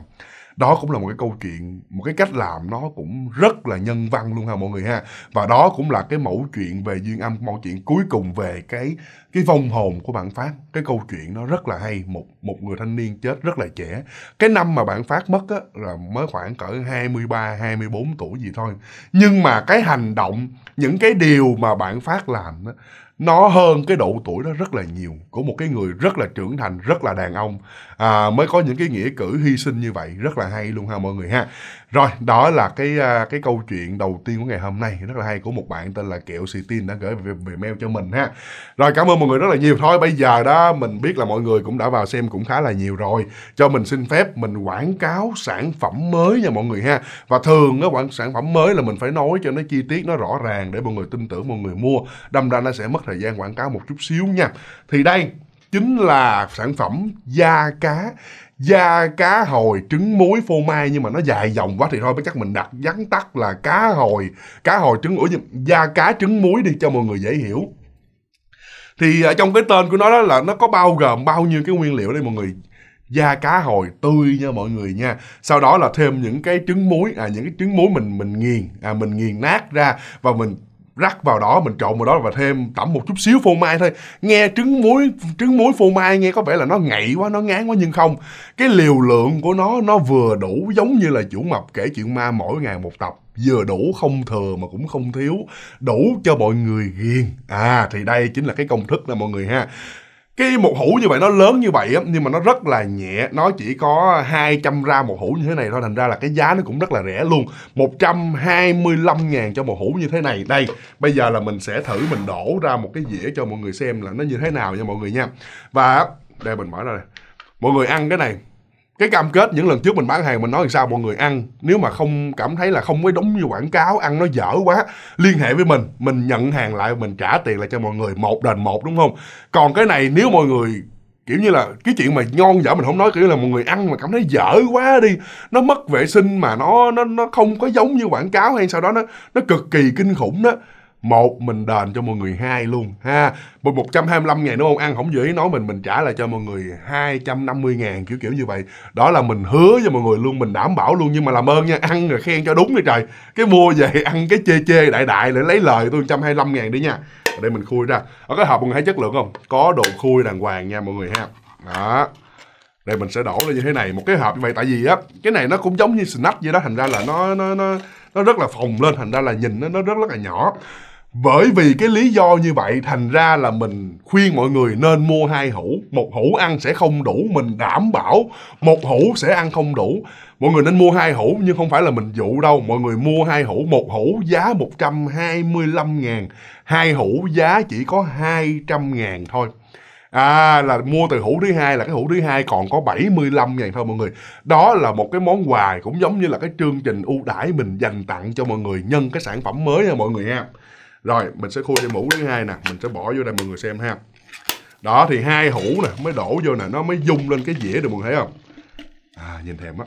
đó cũng là một cái câu chuyện một cái cách làm nó cũng rất là nhân văn luôn ha mọi người ha và đó cũng là cái mẫu chuyện về duyên âm mẫu chuyện cuối cùng về cái cái vong hồn của bạn phát cái câu chuyện nó rất là hay một một người thanh niên chết rất là trẻ cái năm mà bạn phát mất á, là mới khoảng cỡ 23 24 tuổi gì thôi nhưng mà cái hành động những cái điều mà bạn phát làm á, nó hơn cái độ tuổi đó rất là nhiều của một cái người rất là trưởng thành rất là đàn ông à, mới có những cái nghĩa cử hy sinh như vậy rất là hay luôn ha mọi người ha rồi, đó là cái à, cái câu chuyện đầu tiên của ngày hôm nay rất là hay của một bạn tên là Kẹo Tin đã gửi về, về mail cho mình ha. Rồi cảm ơn mọi người rất là nhiều. Thôi bây giờ đó mình biết là mọi người cũng đã vào xem cũng khá là nhiều rồi. Cho mình xin phép mình quảng cáo sản phẩm mới nha mọi người ha. Và thường á quảng sản phẩm mới là mình phải nói cho nó chi tiết nó rõ ràng để mọi người tin tưởng mọi người mua. Đâm ra nó sẽ mất thời gian quảng cáo một chút xíu nha. Thì đây chính là sản phẩm da cá da cá hồi trứng muối phô mai nhưng mà nó dài dòng quá thì thôi chắc mình đặt vắn tắt là cá hồi cá hồi trứng muối da cá trứng muối đi cho mọi người dễ hiểu thì ở ờ, trong cái tên của nó đó là nó có bao gồm bao nhiêu cái nguyên liệu đây mọi người da cá hồi tươi nha mọi người nha sau đó là thêm những cái trứng muối à những cái trứng muối mình mình nghiền à mình nghiền nát ra và mình rắc vào đó mình trộn vào đó và thêm tẩm một chút xíu phô mai thôi nghe trứng muối trứng muối phô mai nghe có vẻ là nó ngậy quá nó ngán quá nhưng không cái liều lượng của nó nó vừa đủ giống như là chủ mập kể chuyện ma mỗi ngày một tập vừa đủ không thừa mà cũng không thiếu đủ cho mọi người ghiền à thì đây chính là cái công thức là mọi người ha cái một hũ như vậy nó lớn như vậy á nhưng mà nó rất là nhẹ nó chỉ có 200 gram một hũ như thế này thôi thành ra là cái giá nó cũng rất là rẻ luôn 125 ngàn cho một hũ như thế này đây bây giờ là mình sẽ thử mình đổ ra một cái dĩa cho mọi người xem là nó như thế nào nha mọi người nha và đây mình mở ra đây mọi người ăn cái này cái cam kết những lần trước mình bán hàng mình nói sao mọi người ăn nếu mà không cảm thấy là không có đúng như quảng cáo ăn nó dở quá liên hệ với mình mình nhận hàng lại mình trả tiền lại cho mọi người một đền một đúng không còn cái này nếu mọi người kiểu như là cái chuyện mà ngon dở mình không nói kiểu là mọi người ăn mà cảm thấy dở quá đi nó mất vệ sinh mà nó nó nó không có giống như quảng cáo hay sau đó nó nó cực kỳ kinh khủng đó một mình đền cho mọi người hai luôn ha một một trăm hai mươi lăm ngàn đúng không ăn không dễ nói mình mình trả lại cho mọi người hai trăm năm mươi ngàn kiểu kiểu như vậy đó là mình hứa cho mọi người luôn mình đảm bảo luôn nhưng mà làm ơn nha ăn rồi khen cho đúng đi trời cái mua về ăn cái chê chê đại đại để lấy lời tôi trăm hai mươi lăm ngàn đi nha ở đây mình khui ra ở cái hộp mọi người thấy chất lượng không có đồ khui đàng hoàng nha mọi người ha đó đây mình sẽ đổ lên như thế này một cái hộp như vậy tại vì á cái này nó cũng giống như snack vậy đó thành ra là nó nó nó nó rất là phồng lên thành ra là nhìn nó nó rất, rất là nhỏ bởi vì cái lý do như vậy thành ra là mình khuyên mọi người nên mua hai hũ một hũ ăn sẽ không đủ mình đảm bảo một hũ sẽ ăn không đủ mọi người nên mua hai hũ nhưng không phải là mình dụ đâu mọi người mua hai hũ một hũ giá 125 ngàn hai hũ giá chỉ có 200 ngàn thôi À là mua từ hũ thứ hai là cái hũ thứ hai còn có 75 ngàn thôi mọi người. Đó là một cái món quà cũng giống như là cái chương trình ưu đãi mình dành tặng cho mọi người nhân cái sản phẩm mới nha mọi người ha rồi mình sẽ khui dây mũ thứ hai nè mình sẽ bỏ vô đây mọi người xem ha đó thì hai hũ nè mới đổ vô nè nó mới dung lên cái dĩa được mọi người thấy không à nhìn thèm á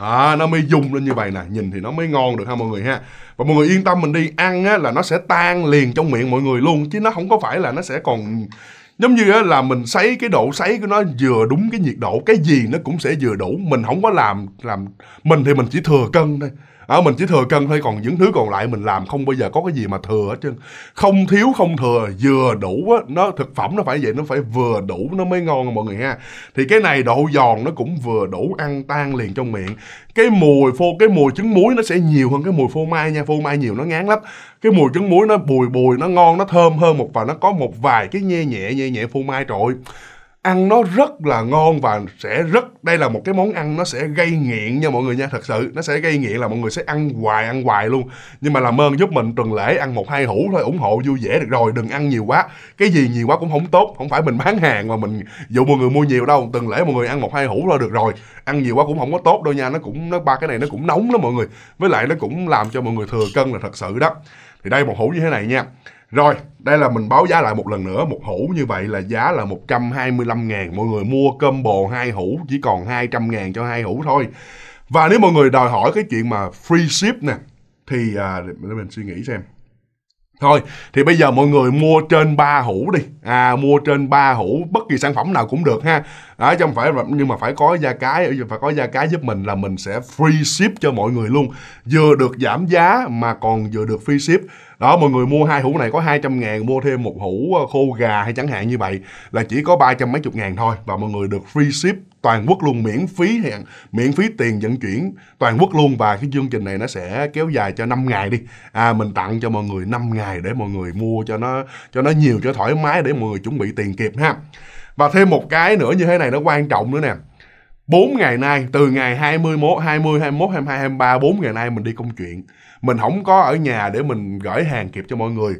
À, nó mới dùng lên như vậy nè nhìn thì nó mới ngon được ha mọi người ha và mọi người yên tâm mình đi ăn á, là nó sẽ tan liền trong miệng mọi người luôn chứ nó không có phải là nó sẽ còn giống như á, là mình sấy cái độ sấy của nó vừa đúng cái nhiệt độ cái gì nó cũng sẽ vừa đủ mình không có làm làm mình thì mình chỉ thừa cân thôi à, mình chỉ thừa cân thôi còn những thứ còn lại mình làm không bao giờ có cái gì mà thừa hết trơn không thiếu không thừa vừa đủ á nó thực phẩm nó phải vậy nó phải vừa đủ nó mới ngon mọi người ha thì cái này độ giòn nó cũng vừa đủ ăn tan liền trong miệng cái mùi phô cái mùi trứng muối nó sẽ nhiều hơn cái mùi phô mai nha phô mai nhiều nó ngán lắm cái mùi trứng muối nó bùi bùi nó ngon nó thơm hơn một và nó có một vài cái nhẹ nhẹ nhẹ nhẹ phô mai trội ăn nó rất là ngon và sẽ rất đây là một cái món ăn nó sẽ gây nghiện nha mọi người nha thật sự nó sẽ gây nghiện là mọi người sẽ ăn hoài ăn hoài luôn nhưng mà làm ơn giúp mình tuần lễ ăn một hai hũ thôi ủng hộ vui vẻ được rồi đừng ăn nhiều quá cái gì nhiều quá cũng không tốt không phải mình bán hàng mà mình dụ mọi người mua nhiều đâu tuần lễ mọi người ăn một hai hũ thôi được rồi ăn nhiều quá cũng không có tốt đâu nha nó cũng nó ba cái này nó cũng nóng lắm mọi người với lại nó cũng làm cho mọi người thừa cân là thật sự đó thì đây một hũ như thế này nha rồi, đây là mình báo giá lại một lần nữa, một hũ như vậy là giá là 125 ngàn. Mọi người mua combo hai hũ chỉ còn 200 ngàn cho hai hũ thôi. Và nếu mọi người đòi hỏi cái chuyện mà free ship nè, thì à, để mình suy nghĩ xem. Thôi, thì bây giờ mọi người mua trên 3 hũ đi. À, mua trên 3 hũ, bất kỳ sản phẩm nào cũng được ha. Đó, chứ không phải nhưng mà phải có gia cái, phải có gia cái giúp mình là mình sẽ free ship cho mọi người luôn. Vừa được giảm giá mà còn vừa được free ship đó mọi người mua hai hũ này có 200 ngàn mua thêm một hũ ờ, khô gà hay chẳng hạn như vậy là chỉ có ba trăm mấy chục ngàn thôi và mọi người được free ship toàn quốc luôn miễn phí hẹn miễn phí tiền vận chuyển toàn quốc luôn và cái chương trình này nó sẽ kéo dài cho 5 ngày đi à mình tặng cho mọi người 5 ngày để mọi người mua cho nó cho nó nhiều cho thoải mái để mọi người chuẩn bị tiền kịp ha và thêm một cái nữa như thế này nó quan trọng nữa nè 4 ngày nay từ ngày 21 20 21 22 23 4 ngày nay mình đi công chuyện mình không có ở nhà để mình gửi hàng kịp cho mọi người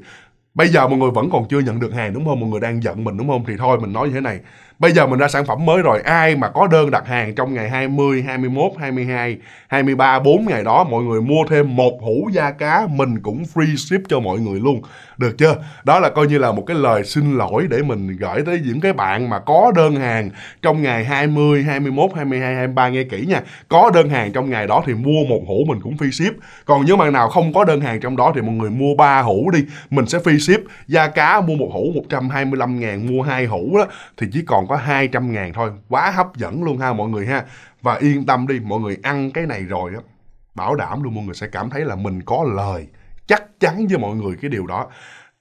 bây giờ mọi người vẫn còn chưa nhận được hàng đúng không mọi người đang giận mình đúng không thì thôi mình nói như thế này bây giờ mình ra sản phẩm mới rồi ai mà có đơn đặt hàng trong ngày 20 21 22 23 4 ngày đó mọi người mua thêm một hũ da cá mình cũng free ship cho mọi người luôn được chưa đó là coi như là một cái lời xin lỗi để mình gửi tới những cái bạn mà có đơn hàng trong ngày 20, 21, 22, 23 nghe kỹ nha có đơn hàng trong ngày đó thì mua một hũ mình cũng phi ship còn những bạn nào không có đơn hàng trong đó thì mọi người mua ba hũ đi mình sẽ phi ship Da cá mua một hũ 125 ngàn mua hai hũ đó thì chỉ còn có 200 ngàn thôi quá hấp dẫn luôn ha mọi người ha và yên tâm đi mọi người ăn cái này rồi á bảo đảm luôn mọi người sẽ cảm thấy là mình có lời chắc chắn với mọi người cái điều đó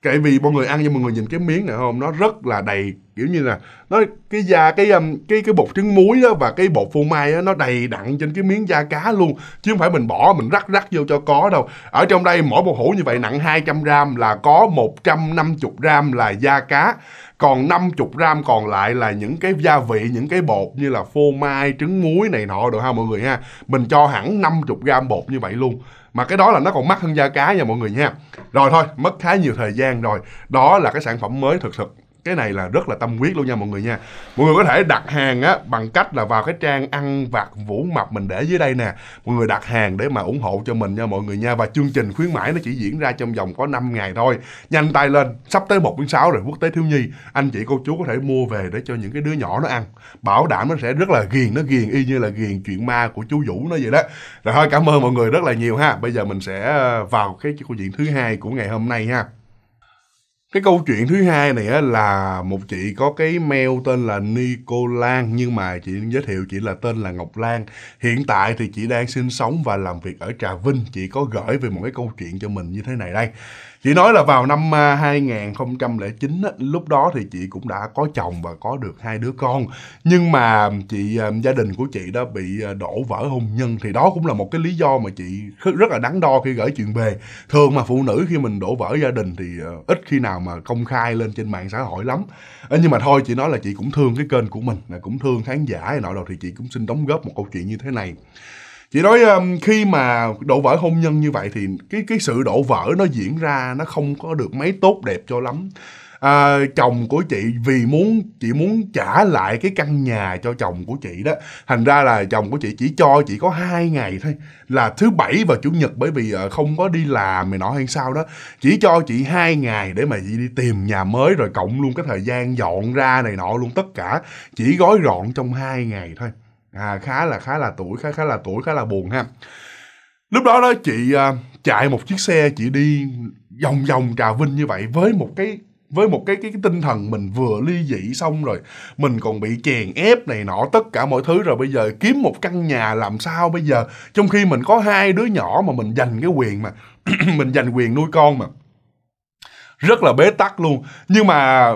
tại vì mọi người ăn nhưng mọi người nhìn cái miếng này không nó rất là đầy kiểu như là nó cái da cái um, cái cái bột trứng muối đó và cái bột phô mai đó, nó đầy đặn trên cái miếng da cá luôn chứ không phải mình bỏ mình rắc rắc vô cho có đâu ở trong đây mỗi một hũ như vậy nặng 200 gram là có 150 gram là da cá còn 50 gram còn lại là những cái gia vị những cái bột như là phô mai trứng muối này nọ được ha mọi người ha mình cho hẳn 50 gram bột như vậy luôn mà cái đó là nó còn mắc hơn da cá nha mọi người nha rồi thôi mất khá nhiều thời gian rồi đó là cái sản phẩm mới thực sự cái này là rất là tâm huyết luôn nha mọi người nha mọi người có thể đặt hàng á bằng cách là vào cái trang ăn vặt vũ mập mình để dưới đây nè mọi người đặt hàng để mà ủng hộ cho mình nha mọi người nha và chương trình khuyến mãi nó chỉ diễn ra trong vòng có 5 ngày thôi nhanh tay lên sắp tới một tháng sáu rồi quốc tế thiếu nhi anh chị cô chú có thể mua về để cho những cái đứa nhỏ nó ăn bảo đảm nó sẽ rất là ghiền nó ghiền y như là ghiền chuyện ma của chú vũ nó vậy đó rồi thôi cảm ơn mọi người rất là nhiều ha bây giờ mình sẽ ờ, vào cái câu chuyện thứ hai của ngày hôm nay ha cái câu chuyện thứ hai này á, là một chị có cái mail tên là Nico Lan nhưng mà chị giới thiệu chị là tên là Ngọc Lan. Hiện tại thì chị đang sinh sống và làm việc ở Trà Vinh. Chị có gửi về một cái câu chuyện cho mình như thế này đây chị nói là vào năm 2009 à, lúc đó thì chị cũng đã có chồng và có được hai đứa con nhưng mà chị à, gia đình của chị đã bị à, đổ vỡ hôn nhân thì đó cũng là một cái lý do mà chị rất là đắn đo khi gửi chuyện về thường mà phụ nữ khi mình đổ vỡ gia đình thì ít khi nào mà công khai lên trên mạng xã hội lắm nhưng mà thôi chị nói là chị cũng thương cái kênh của mình cũng thương khán giả này nọ đâu thì chị cũng xin đóng góp một câu chuyện như thế này chị nói um, khi mà đổ vỡ hôn nhân như vậy thì cái cái sự đổ vỡ nó diễn ra nó không có được mấy tốt đẹp cho lắm à, chồng của chị vì muốn chị muốn trả lại cái căn nhà cho chồng của chị đó thành ra là chồng của chị chỉ cho chị có hai ngày thôi là thứ bảy và chủ nhật bởi vì ờ, không có đi làm mày nói hay sao đó chỉ cho chị hai ngày để mà chị đi tìm nhà mới rồi cộng luôn cái thời gian dọn ra này nọ luôn tất cả chỉ gói gọn trong hai ngày thôi à, khá là khá là tuổi khá khá là tuổi khá là buồn ha lúc đó đó chị à, chạy một chiếc xe chị đi vòng vòng trà vinh như vậy với một cái với một cái, cái cái tinh thần mình vừa ly dị xong rồi mình còn bị chèn ép này nọ tất cả mọi thứ rồi bây giờ kiếm một căn nhà làm sao bây giờ trong khi mình có hai đứa nhỏ mà mình dành cái quyền mà (clears throat) mình dành quyền nuôi con mà rất là bế tắc luôn nhưng mà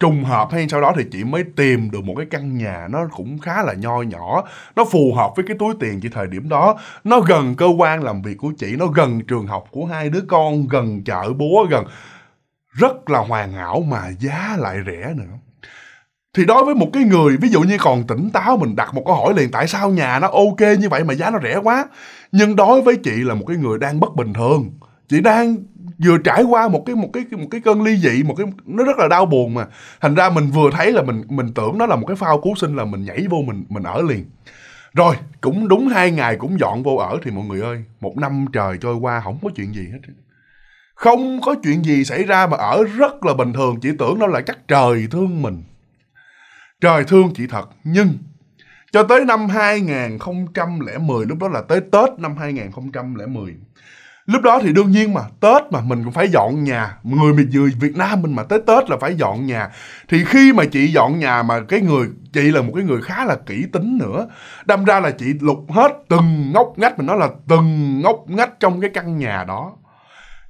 trùng hợp hay sau đó thì chị mới tìm được một cái căn nhà nó cũng khá là nho nhỏ nó phù hợp với cái túi tiền chị thời điểm đó nó gần cơ quan làm việc của chị nó gần trường học của hai đứa con gần chợ búa gần rất là hoàn hảo mà giá lại rẻ nữa thì đối với một cái người ví dụ như còn tỉnh táo mình đặt một câu hỏi liền tại sao nhà nó ok như vậy mà giá nó rẻ quá nhưng đối với chị là một cái người đang bất bình thường chị đang vừa trải qua một cái một cái một cái cơn ly dị một cái nó rất là đau buồn mà thành ra mình vừa thấy là mình mình tưởng nó là một cái phao cứu sinh là mình nhảy vô mình mình ở liền rồi cũng đúng hai ngày cũng dọn vô ở thì mọi người ơi một năm trời trôi qua không có chuyện gì hết không có chuyện gì xảy ra mà ở rất là bình thường chỉ tưởng nó là chắc trời thương mình trời thương chị thật nhưng cho tới năm 2010 lúc đó là tới Tết năm 2010 lúc đó thì đương nhiên mà tết mà mình cũng phải dọn nhà người miền dưới việt nam mình mà tới tết là phải dọn nhà thì khi mà chị dọn nhà mà cái người chị là một cái người khá là kỹ tính nữa đâm ra là chị lục hết từng ngóc ngách mình nói là từng ngóc ngách trong cái căn nhà đó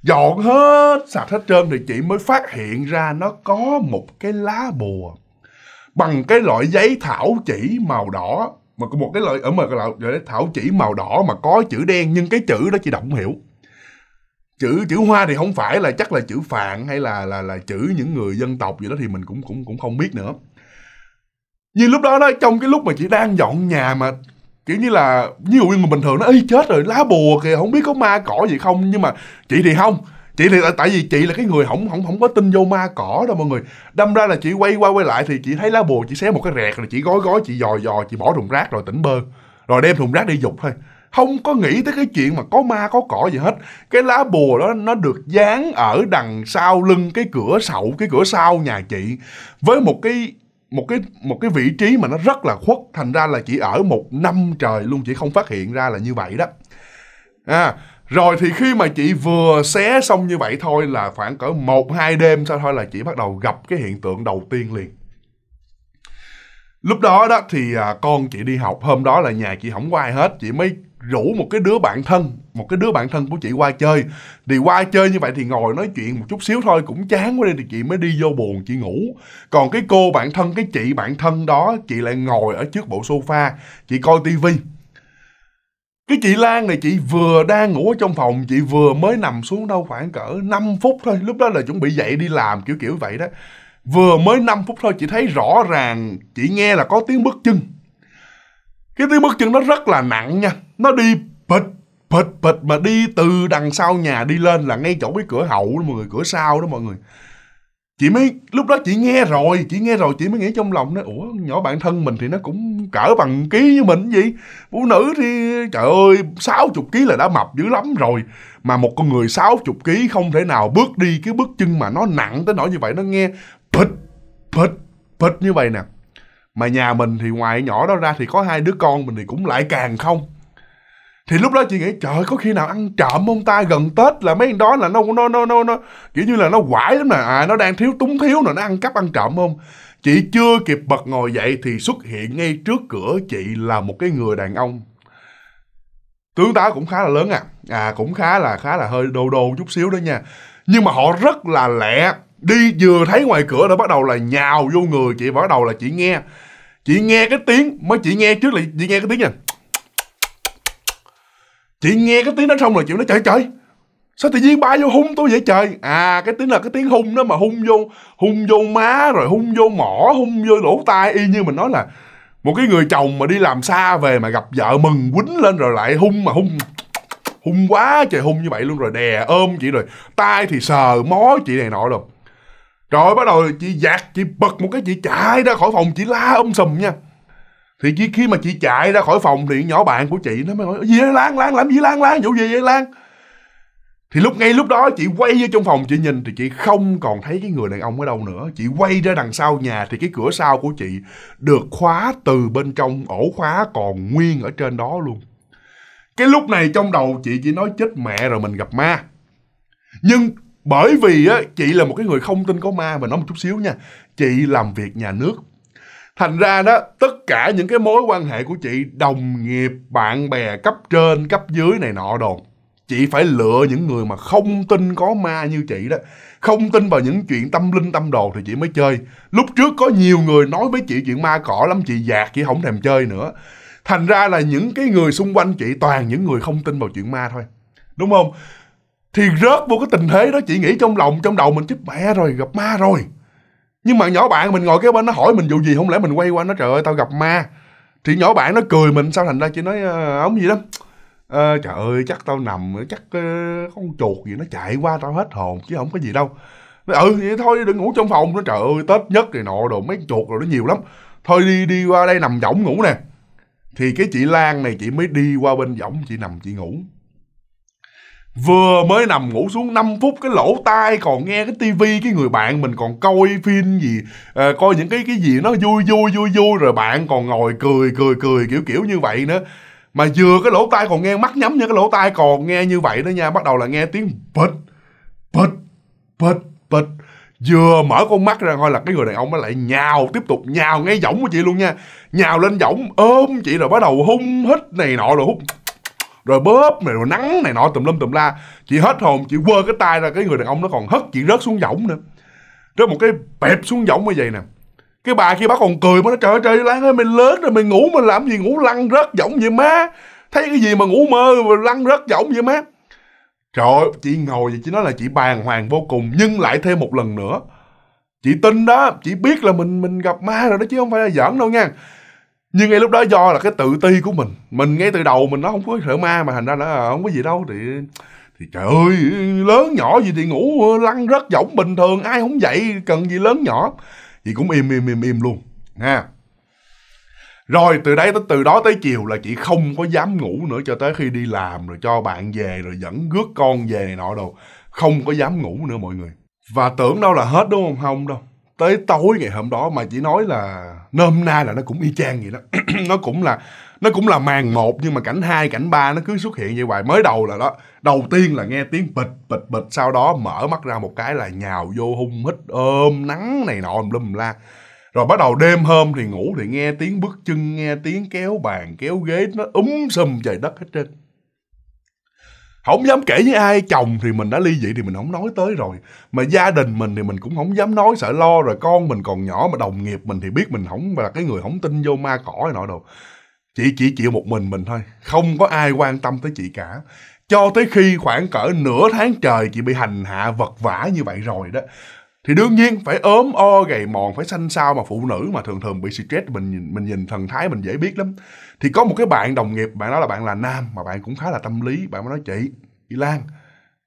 dọn hết sạch hết trơn thì chị mới phát hiện ra nó có một cái lá bùa bằng cái loại giấy thảo chỉ màu đỏ mà có một cái loại ở mà loại thảo chỉ màu đỏ mà có chữ đen nhưng cái chữ đó chị đọc không hiểu chữ chữ hoa thì không phải là chắc là chữ phạn hay là là là chữ những người dân tộc gì đó thì mình cũng cũng cũng không biết nữa như lúc đó đó trong cái lúc mà chị đang dọn nhà mà kiểu như là như nguyên mà bình thường nó y chết rồi lá bùa kìa không biết có ma cỏ gì không nhưng mà chị thì không chị thì tại vì chị là cái người không không không có tin vô ma cỏ đâu mọi người đâm ra là chị quay qua quay lại thì chị thấy lá bùa chị xé một cái rẹt rồi chị gói gói chị dò dò chị bỏ thùng rác rồi tỉnh bơ rồi đem thùng rác đi dục thôi không có nghĩ tới cái chuyện mà có ma có cỏ gì hết cái lá bùa đó nó được dán ở đằng sau lưng cái cửa sậu cái cửa sau nhà chị với một cái một cái một cái vị trí mà nó rất là khuất thành ra là chị ở một năm trời luôn chị không phát hiện ra là như vậy đó à rồi thì khi mà chị vừa xé xong như vậy thôi là khoảng cỡ một hai đêm sau thôi là chị bắt đầu gặp cái hiện tượng đầu tiên liền lúc đó đó thì à, con chị đi học hôm đó là nhà chị không có ai hết chị mới rủ một cái đứa bạn thân một cái đứa bạn thân của chị qua chơi thì qua chơi như vậy thì ngồi nói chuyện một chút xíu thôi cũng chán quá đi thì chị mới đi vô buồn chị ngủ còn cái cô bạn thân cái chị bạn thân đó chị lại ngồi ở trước bộ sofa chị coi tivi cái chị Lan này chị vừa đang ngủ ở trong phòng chị vừa mới nằm xuống đâu khoảng cỡ 5 phút thôi lúc đó là chuẩn bị dậy đi làm kiểu kiểu vậy đó vừa mới 5 phút thôi chị thấy rõ ràng chị nghe là có tiếng bước chân cái tiếng bước chân nó rất là nặng nha nó đi bịch bịch bịch mà đi từ đằng sau nhà đi lên là ngay chỗ cái cửa hậu đó mọi người cửa sau đó mọi người chị mới lúc đó chị nghe rồi chị nghe rồi chị mới nghĩ trong lòng nói ủa nhỏ bạn thân mình thì nó cũng cỡ bằng ký với mình gì phụ nữ thì trời ơi sáu chục ký là đã mập dữ lắm rồi mà một con người sáu chục ký không thể nào bước đi cái bước chân mà nó nặng tới nỗi như vậy nó nghe bịch bịch bịch như vậy nè mà nhà mình thì ngoài nhỏ đó ra thì có hai đứa con mình thì cũng lại càng không thì lúc đó chị nghĩ trời có khi nào ăn trộm không ta gần tết là mấy đó là nó nó nó nó nó kiểu như là nó quải lắm nè à nó đang thiếu túng thiếu nè nó ăn cắp ăn trộm không chị chưa kịp bật ngồi dậy thì xuất hiện ngay trước cửa chị là một cái người đàn ông tướng tá cũng khá là lớn à à cũng khá là khá là hơi đô đô chút xíu đó nha nhưng mà họ rất là lẹ đi vừa thấy ngoài cửa đã bắt đầu là nhào vô người chị bắt đầu là chị nghe chị nghe cái tiếng mới chị nghe trước là chị nghe cái tiếng này chị nghe cái tiếng đó xong rồi chị nói trời trời sao tự nhiên bay vô hung tôi vậy trời à cái tiếng là cái tiếng hung đó mà hung vô hung vô má rồi hung vô mỏ hung vô lỗ tai y như mình nói là một cái người chồng mà đi làm xa về mà gặp vợ mừng quýnh lên rồi lại hung mà hung hung quá trời hung như vậy luôn rồi đè ôm chị rồi tay thì sờ mó chị này nọ rồi rồi bắt đầu chị giặt, chị bật một cái chị chạy ra khỏi phòng, chị la um sùm nha. Thì chỉ khi mà chị chạy ra khỏi phòng thì nhỏ bạn của chị nó mới nói gì vậy Lan, Lan làm gì Lan, Lan, vụ gì vậy Lan? Thì lúc ngay lúc đó chị quay vô trong phòng chị nhìn thì chị không còn thấy cái người đàn ông ở đâu nữa. Chị quay ra đằng sau nhà thì cái cửa sau của chị được khóa từ bên trong, ổ khóa còn nguyên ở trên đó luôn. Cái lúc này trong đầu chị chỉ nói chết mẹ rồi mình gặp ma. Nhưng bởi vì á chị là một cái người không tin có ma và nói một chút xíu nha chị làm việc nhà nước thành ra đó tất cả những cái mối quan hệ của chị đồng nghiệp bạn bè cấp trên cấp dưới này nọ đồn chị phải lựa những người mà không tin có ma như chị đó không tin vào những chuyện tâm linh tâm đồ thì chị mới chơi lúc trước có nhiều người nói với chị chuyện ma cỏ lắm chị dạt chị không thèm chơi nữa thành ra là những cái người xung quanh chị toàn những người không tin vào chuyện ma thôi đúng không thì rớt vô cái tình thế đó chị nghĩ trong lòng trong đầu mình chết mẹ rồi gặp ma rồi nhưng mà nhỏ bạn mình ngồi kế bên nó hỏi mình vụ gì không lẽ mình quay qua nó trời ơi tao gặp ma thì nhỏ bạn nó cười mình sao thành ra chị nói ống ờ, gì đó à, trời ơi chắc tao nằm chắc uh, con chuột gì nó chạy qua tao hết hồn chứ không có gì đâu nói, ừ vậy thôi đừng ngủ trong phòng nó trời ơi tết nhất thì nọ đồ mấy chuột rồi nó nhiều lắm thôi đi đi qua đây nằm võng ngủ nè thì cái chị lan này chị mới đi qua bên võng chị nằm chị ngủ vừa mới nằm ngủ xuống 5 phút cái lỗ tai còn nghe cái tivi cái người bạn mình còn coi phim gì à, coi những cái cái gì nó vui vui vui vui rồi bạn còn ngồi cười cười cười kiểu kiểu như vậy nữa mà vừa cái lỗ tai còn nghe mắt nhắm nha cái lỗ tai còn nghe như vậy đó nha bắt đầu là nghe tiếng bịch bịch bịch bịch vừa mở con mắt ra thôi là cái người đàn ông nó lại nhào tiếp tục nhào ngay giỏng của chị luôn nha nhào lên giỏng ôm chị rồi bắt đầu hung hít này nọ rồi hút rồi bóp này rồi nắng này nọ tùm lum tùm la chị hết hồn chị quơ cái tay ra cái người đàn ông nó còn hất chị rớt xuống võng nữa rớt một cái bẹp xuống võng như vậy nè cái bà kia bác còn cười mà nó trời ơi trời láng ơi mày lớn rồi mày ngủ mình làm gì ngủ lăn rớt võng vậy má thấy cái gì mà ngủ mơ mà lăn rớt võng vậy má trời ơi chị ngồi vậy chị nói là chị bàng hoàng vô cùng nhưng lại thêm một lần nữa chị tin đó chị biết là mình mình gặp ma rồi đó chứ không phải là giỡn đâu nha nhưng ngay lúc đó do là cái tự ti của mình mình ngay từ đầu mình nó không có sợ ma mà thành ra là à, không có gì đâu thì thì trời ơi lớn nhỏ gì thì ngủ ờ, lăn rất võng bình thường ai không dậy cần gì lớn nhỏ chị cũng im im im im luôn ha rồi từ đấy tới từ đó tới chiều là chị không có dám ngủ nữa cho tới khi đi làm rồi cho bạn về rồi dẫn rước con về này nọ đâu không có dám ngủ nữa mọi người và tưởng đâu là hết đúng không không đâu tới tối ngày hôm đó mà chỉ nói là nôm na là nó cũng y chang vậy đó (clears throat) nó cũng là nó cũng là màn một nhưng mà cảnh hai cảnh ba nó cứ xuất hiện như vậy mới đầu là đó đầu tiên là nghe tiếng bịch bịch bịch sau đó mở mắt ra một cái là nhào vô hung hít ôm nắng này nọ lum la rồi bắt đầu đêm hôm thì ngủ thì nghe tiếng bước chân nghe tiếng kéo bàn kéo ghế nó úng sùm trời đất hết trơn không dám kể với ai chồng thì mình đã ly dị thì mình không nói tới rồi mà gia đình mình thì mình cũng không dám nói sợ lo rồi con mình còn nhỏ mà đồng nghiệp mình thì biết mình không là cái người không tin vô ma cỏ hay nọ đâu chị chỉ chịu một mình mình thôi không có ai quan tâm tới chị cả cho tới khi khoảng cỡ nửa tháng trời chị bị hành hạ vật vã như vậy rồi đó thì đương nhiên phải ốm o gầy mòn phải xanh xao mà phụ nữ mà thường thường bị stress mình nhìn mình nhìn thần thái mình dễ biết lắm thì có một cái bạn đồng nghiệp bạn nói là bạn là nam mà bạn cũng khá là tâm lý bạn mới nói chị chị lan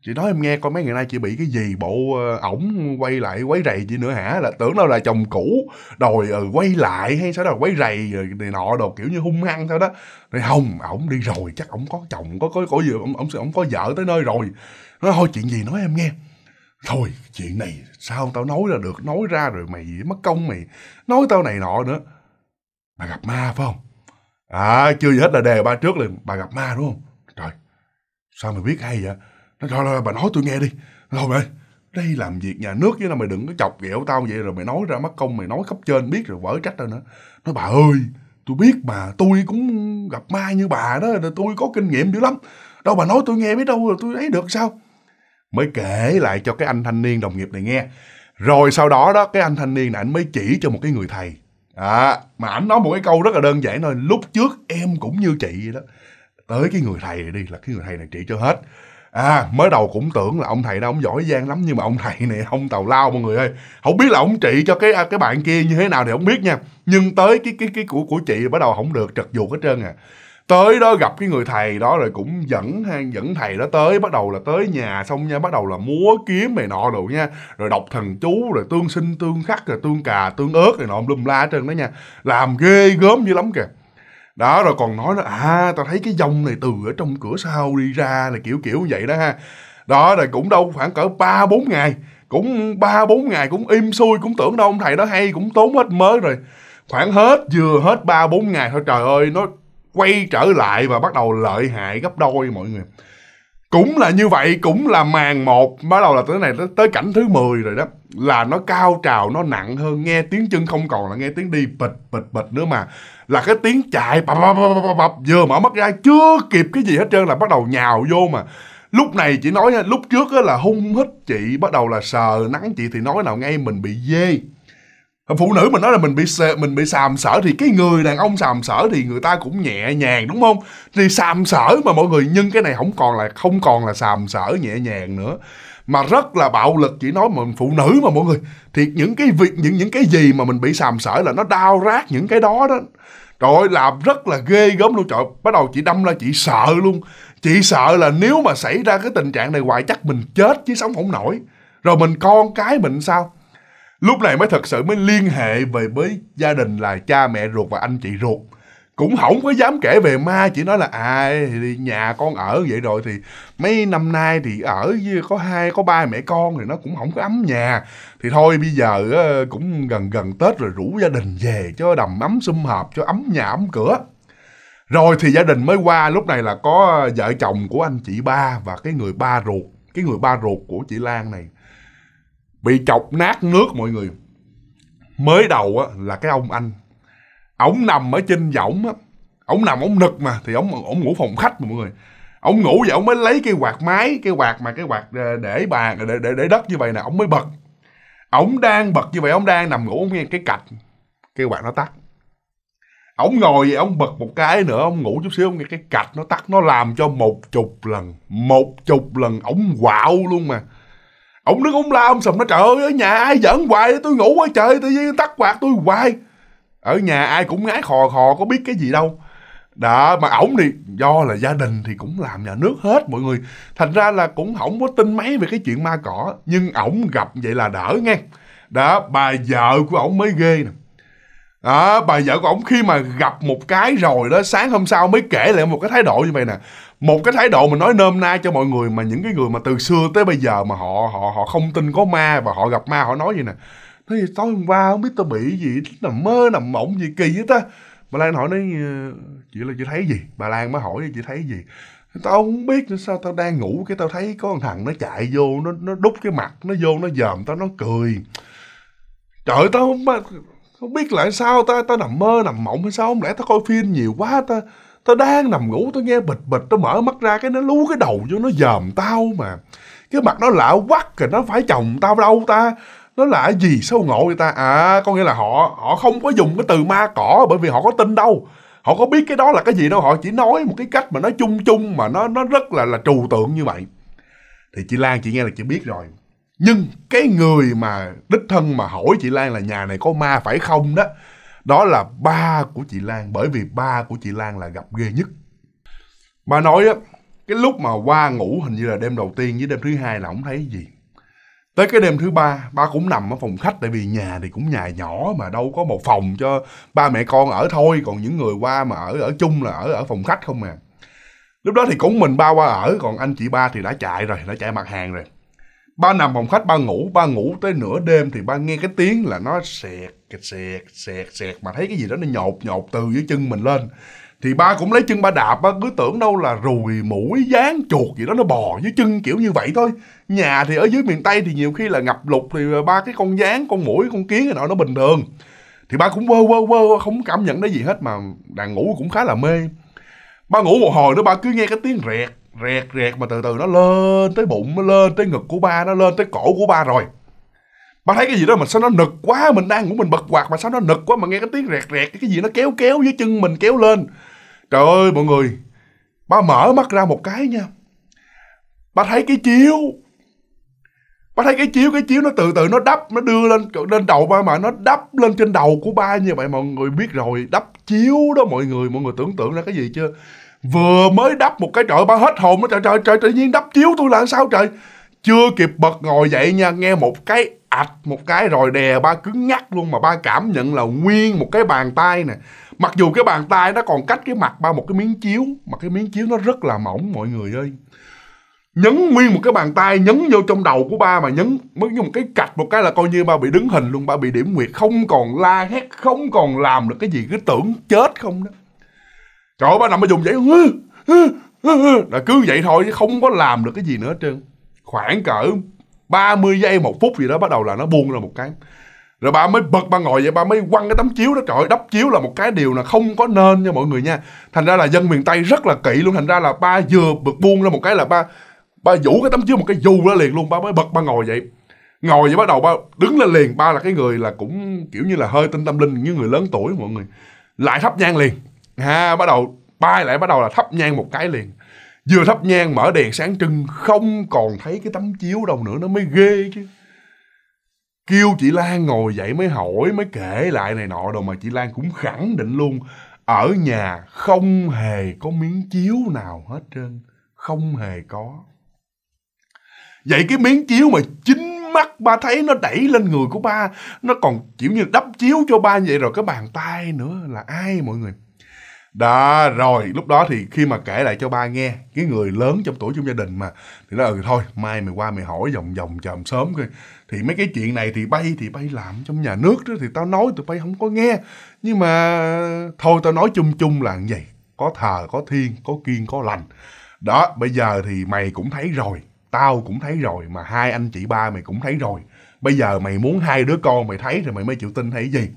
chị nói em nghe coi mấy ngày nay chị bị cái gì bộ ờ, ổng quay lại quấy rầy chị nữa hả là tưởng đâu là chồng cũ đòi ừ, quay lại hay sao đó quấy rầy rồi này nọ đồ kiểu như hung hăng sao đó rồi không ổng đi rồi chắc ổng có chồng có có có gì ổng ổng ổng có vợ tới nơi rồi nói thôi chuyện gì nói em nghe thôi chuyện này sao tao nói là được nói ra rồi mày mất công mày nói tao này nọ nữa bà gặp ma phải không à chưa gì hết là đề ba trước là bà gặp ma đúng không trời sao mày biết hay vậy nói thôi, thôi bà nói tôi nghe đi rồi mày đây làm việc nhà nước với nó mày đừng có chọc ghẹo tao vậy rồi mày nói ra mất công mày nói cấp trên biết rồi vỡ trách tao nữa nói bà ơi tôi biết mà tôi cũng gặp ma như bà đó tôi có kinh nghiệm dữ lắm đâu bà nói tôi nghe biết đâu rồi tôi ấy được sao mới kể lại cho cái anh thanh niên đồng nghiệp này nghe rồi sau đó đó cái anh thanh niên này anh mới chỉ cho một cái người thầy à, mà anh nói một cái câu rất là đơn giản thôi lúc trước em cũng như chị vậy đó tới cái người thầy này đi là cái người thầy này trị cho hết à mới đầu cũng tưởng là ông thầy đó ông giỏi giang lắm nhưng mà ông thầy này không tàu lao mọi người ơi không biết là ông trị cho cái à, cái bạn kia như thế nào thì không biết nha nhưng tới cái cái cái của của chị bắt đầu không được trật dù hết trơn à tới đó gặp cái người thầy đó rồi cũng dẫn dẫn thầy đó tới bắt đầu là tới nhà xong nha bắt đầu là múa kiếm này nọ đồ nha rồi đọc thần chú rồi tương sinh tương khắc rồi tương cà tương ớt này nọ lum la trên đó nha làm ghê gớm dữ lắm kìa đó rồi còn nói là à tao thấy cái dòng này từ ở trong cửa sau đi ra là kiểu kiểu vậy đó ha đó rồi cũng đâu khoảng cỡ ba bốn ngày cũng ba bốn ngày cũng im xuôi cũng tưởng đâu ông thầy đó hay cũng tốn hết mới rồi khoảng hết vừa hết ba bốn ngày thôi trời ơi nó quay trở lại và bắt đầu lợi hại gấp đôi mọi người cũng là như vậy cũng là màn một bắt đầu là tới này tới, cảnh thứ 10 rồi đó là nó cao trào nó nặng hơn nghe tiếng chân không còn là nghe tiếng đi bịch bịch bịch nữa mà là cái tiếng chạy bập bập bập bập, bập vừa mở mắt ra chưa kịp cái gì hết trơn là bắt đầu nhào vô mà lúc này chị nói lúc trước là hung hít chị bắt đầu là sờ nắng chị thì nói nào ngay mình bị dê phụ nữ mình nói là mình bị mình bị sàm sỡ thì cái người đàn ông sàm sỡ thì người ta cũng nhẹ nhàng đúng không thì sàm sỡ mà mọi người nhưng cái này không còn là không còn là sàm sỡ nhẹ nhàng nữa mà rất là bạo lực chỉ nói mình phụ nữ mà mọi người thì những cái việc những những cái gì mà mình bị sàm sỡ là nó đau rát những cái đó đó trời ơi làm rất là ghê gớm luôn trời bắt đầu chị đâm ra chị sợ luôn chị sợ là nếu mà xảy ra cái tình trạng này hoài chắc mình chết chứ sống không nổi rồi mình con cái mình sao Lúc này mới thật sự mới liên hệ về với gia đình là cha mẹ ruột và anh chị ruột cũng không có dám kể về ma chỉ nói là à thì nhà con ở vậy rồi thì mấy năm nay thì ở với có hai có ba mẹ con thì nó cũng không có ấm nhà thì thôi bây giờ cũng gần gần tết rồi rủ gia đình về cho đầm ấm sum họp cho ấm nhà ấm cửa rồi thì gia đình mới qua lúc này là có vợ chồng của anh chị ba và cái người ba ruột cái người ba ruột của chị lan này bị chọc nát nước mọi người mới đầu á là cái ông anh ổng nằm ở trên võng á ổng nằm ổng nực mà thì ổng ổng ngủ phòng khách mọi người ổng ngủ vậy ổng mới lấy cái quạt máy cái quạt mà cái quạt để bàn để để, để đất như vậy nè ổng mới bật ổng đang bật như vậy ổng đang nằm ngủ ổng nghe cái cạch cái quạt nó tắt ổng ngồi vậy ổng bật một cái nữa ổng ngủ chút xíu ổng nghe cái cạch nó tắt nó làm cho một chục lần một chục lần ổng quạo luôn mà ông đứng ông la ông sầm nó trời ơi ở nhà ai giỡn hoài tôi ngủ quá trời tự nhiên tắt quạt tôi hoài ở nhà ai cũng ngái khò khò có biết cái gì đâu đó mà ổng thì do là gia đình thì cũng làm nhà nước hết mọi người thành ra là cũng không có tin mấy về cái chuyện ma cỏ nhưng ổng gặp vậy là đỡ nghe đó bà vợ của ổng mới ghê nè đó bà vợ của ổng khi mà gặp một cái rồi đó sáng hôm sau mới kể lại một cái thái độ như vậy nè một cái thái độ mình nói nôm na cho mọi người mà những cái người mà từ xưa tới bây giờ mà họ họ họ không tin có ma và họ gặp ma họ nói gì nè thế thì tối hôm qua không biết tao bị gì nằm mơ nằm mộng gì kỳ hết á bà lan hỏi nói ờ, chị là chị thấy gì bà lan mới hỏi chị thấy gì tao không biết nữa sao tao đang ngủ cái tao thấy có thằng nó chạy vô nó nó đút cái mặt nó vô nó dòm tao nó cười trời tao không, không biết là sao tao tao nằm mơ nằm mộng hay sao không lẽ tao coi phim nhiều quá tao tao đang nằm ngủ tao nghe bịch bịch tao mở mắt ra cái nó lú cái đầu vô nó dòm tao mà cái mặt nó lạ quắc rồi nó phải chồng tao đâu ta nó lạ gì sao ngộ người ta à có nghĩa là họ họ không có dùng cái từ ma cỏ bởi vì họ có tin đâu họ có biết cái đó là cái gì đâu họ chỉ nói một cái cách mà nó chung chung mà nó nó rất là là trừu tượng như vậy thì chị Lan chị nghe là chị biết rồi nhưng cái người mà đích thân mà hỏi chị Lan là nhà này có ma phải không đó đó là ba của chị Lan bởi vì ba của chị Lan là gặp ghê nhất bà nói á cái lúc mà qua ngủ hình như là đêm đầu tiên với đêm thứ hai là không thấy gì tới cái đêm thứ ba ba cũng nằm ở phòng khách tại vì nhà thì cũng nhà nhỏ mà đâu có một phòng cho ba mẹ con ở thôi còn những người qua mà ở ở chung là ở ở phòng khách không mà lúc đó thì cũng mình ba qua ở còn anh chị ba thì đã chạy rồi đã chạy mặt hàng rồi ba nằm phòng khách ba ngủ ba ngủ tới nửa đêm thì ba nghe cái tiếng là nó sẹt kẹt xẹt xẹt xẹt mà thấy cái gì đó nó nhột nhột từ dưới chân mình lên thì ba cũng lấy chân ba đạp ba cứ tưởng đâu là rùi mũi dán chuột gì đó nó bò dưới chân kiểu như vậy thôi nhà thì ở dưới miền tây thì nhiều khi là ngập lụt thì ba cái con dán con mũi con kiến này nọ nó bình thường thì ba cũng vơ vơ vơ không cảm nhận cái gì hết mà đang ngủ cũng khá là mê ba ngủ một hồi nữa ba cứ nghe cái tiếng rẹt rẹt rẹt mà từ từ nó lên tới bụng nó lên tới ngực của ba nó lên tới cổ của ba rồi bà thấy cái gì đó mà sao nó nực quá mình đang ngủ mình bật quạt mà sao nó nực quá mà nghe cái tiếng rẹt rẹt cái gì nó kéo kéo dưới chân mình kéo lên trời ơi mọi người bà mở mắt ra một cái nha bà thấy cái chiếu bà thấy cái chiếu cái chiếu nó từ từ nó đắp nó đưa lên lên đầu ba mà nó đắp lên trên đầu của ba như vậy mọi người biết rồi đắp chiếu đó mọi người mọi người tưởng tượng ra cái gì chưa vừa mới đắp một cái trời ba hết hồn nó trời trời trời tự nhiên đắp chiếu tôi là sao trời chưa kịp bật ngồi dậy nha nghe một cái ạch một cái rồi đè ba cứng nhắc luôn mà ba cảm nhận là nguyên một cái bàn tay nè mặc dù cái bàn tay nó còn cách cái mặt ba một cái miếng chiếu mà cái miếng chiếu nó rất là mỏng mọi người ơi nhấn nguyên một cái bàn tay nhấn vô trong đầu của ba mà nhấn mới như một cái cạch một cái là coi như ba bị đứng hình luôn ba bị điểm nguyệt không còn la hét không còn làm được cái gì cứ tưởng chết không đó trời ơi ba nằm ở dùng vậy là cứ vậy thôi chứ không có làm được cái gì nữa hết trơn khoảng cỡ 30 giây một phút gì đó bắt đầu là nó buông ra một cái rồi ba mới bật ba ngồi vậy ba mới quăng cái tấm chiếu đó trời ơi, đắp chiếu là một cái điều là không có nên nha mọi người nha thành ra là dân miền tây rất là kỹ luôn thành ra là ba vừa bật buông ra một cái là ba ba vũ cái tấm chiếu một cái dù ra liền luôn ba mới bật ba ngồi vậy ngồi vậy bắt đầu ba đứng lên liền ba là cái người là cũng kiểu như là hơi tinh tâm linh như người lớn tuổi mọi người lại thắp nhang liền ha à, bắt đầu ba lại bắt đầu là thắp nhang một cái liền vừa thắp nhang mở đèn sáng trưng không còn thấy cái tấm chiếu đâu nữa nó mới ghê chứ kêu chị lan ngồi dậy mới hỏi mới kể lại này nọ đồ mà chị lan cũng khẳng định luôn ở nhà không hề có miếng chiếu nào hết trơn không hề có vậy cái miếng chiếu mà chính mắt ba thấy nó đẩy lên người của ba nó còn kiểu như đắp chiếu cho ba vậy rồi cái bàn tay nữa là ai mọi người đó rồi lúc đó thì khi mà kể lại cho ba nghe cái người lớn trong tuổi trong gia đình mà thì nói ừ thôi mai mày qua mày hỏi vòng vòng chòm sớm coi thì mấy cái chuyện này thì bay thì bay làm trong nhà nước đó thì tao nói tụi bay không có nghe nhưng mà thôi tao nói chung chung là như vậy có thờ có thiên có kiên có lành đó bây giờ thì mày cũng thấy rồi tao cũng thấy rồi mà hai anh chị ba mày cũng thấy rồi bây giờ mày muốn hai đứa con mày thấy rồi mày mới chịu tin hay gì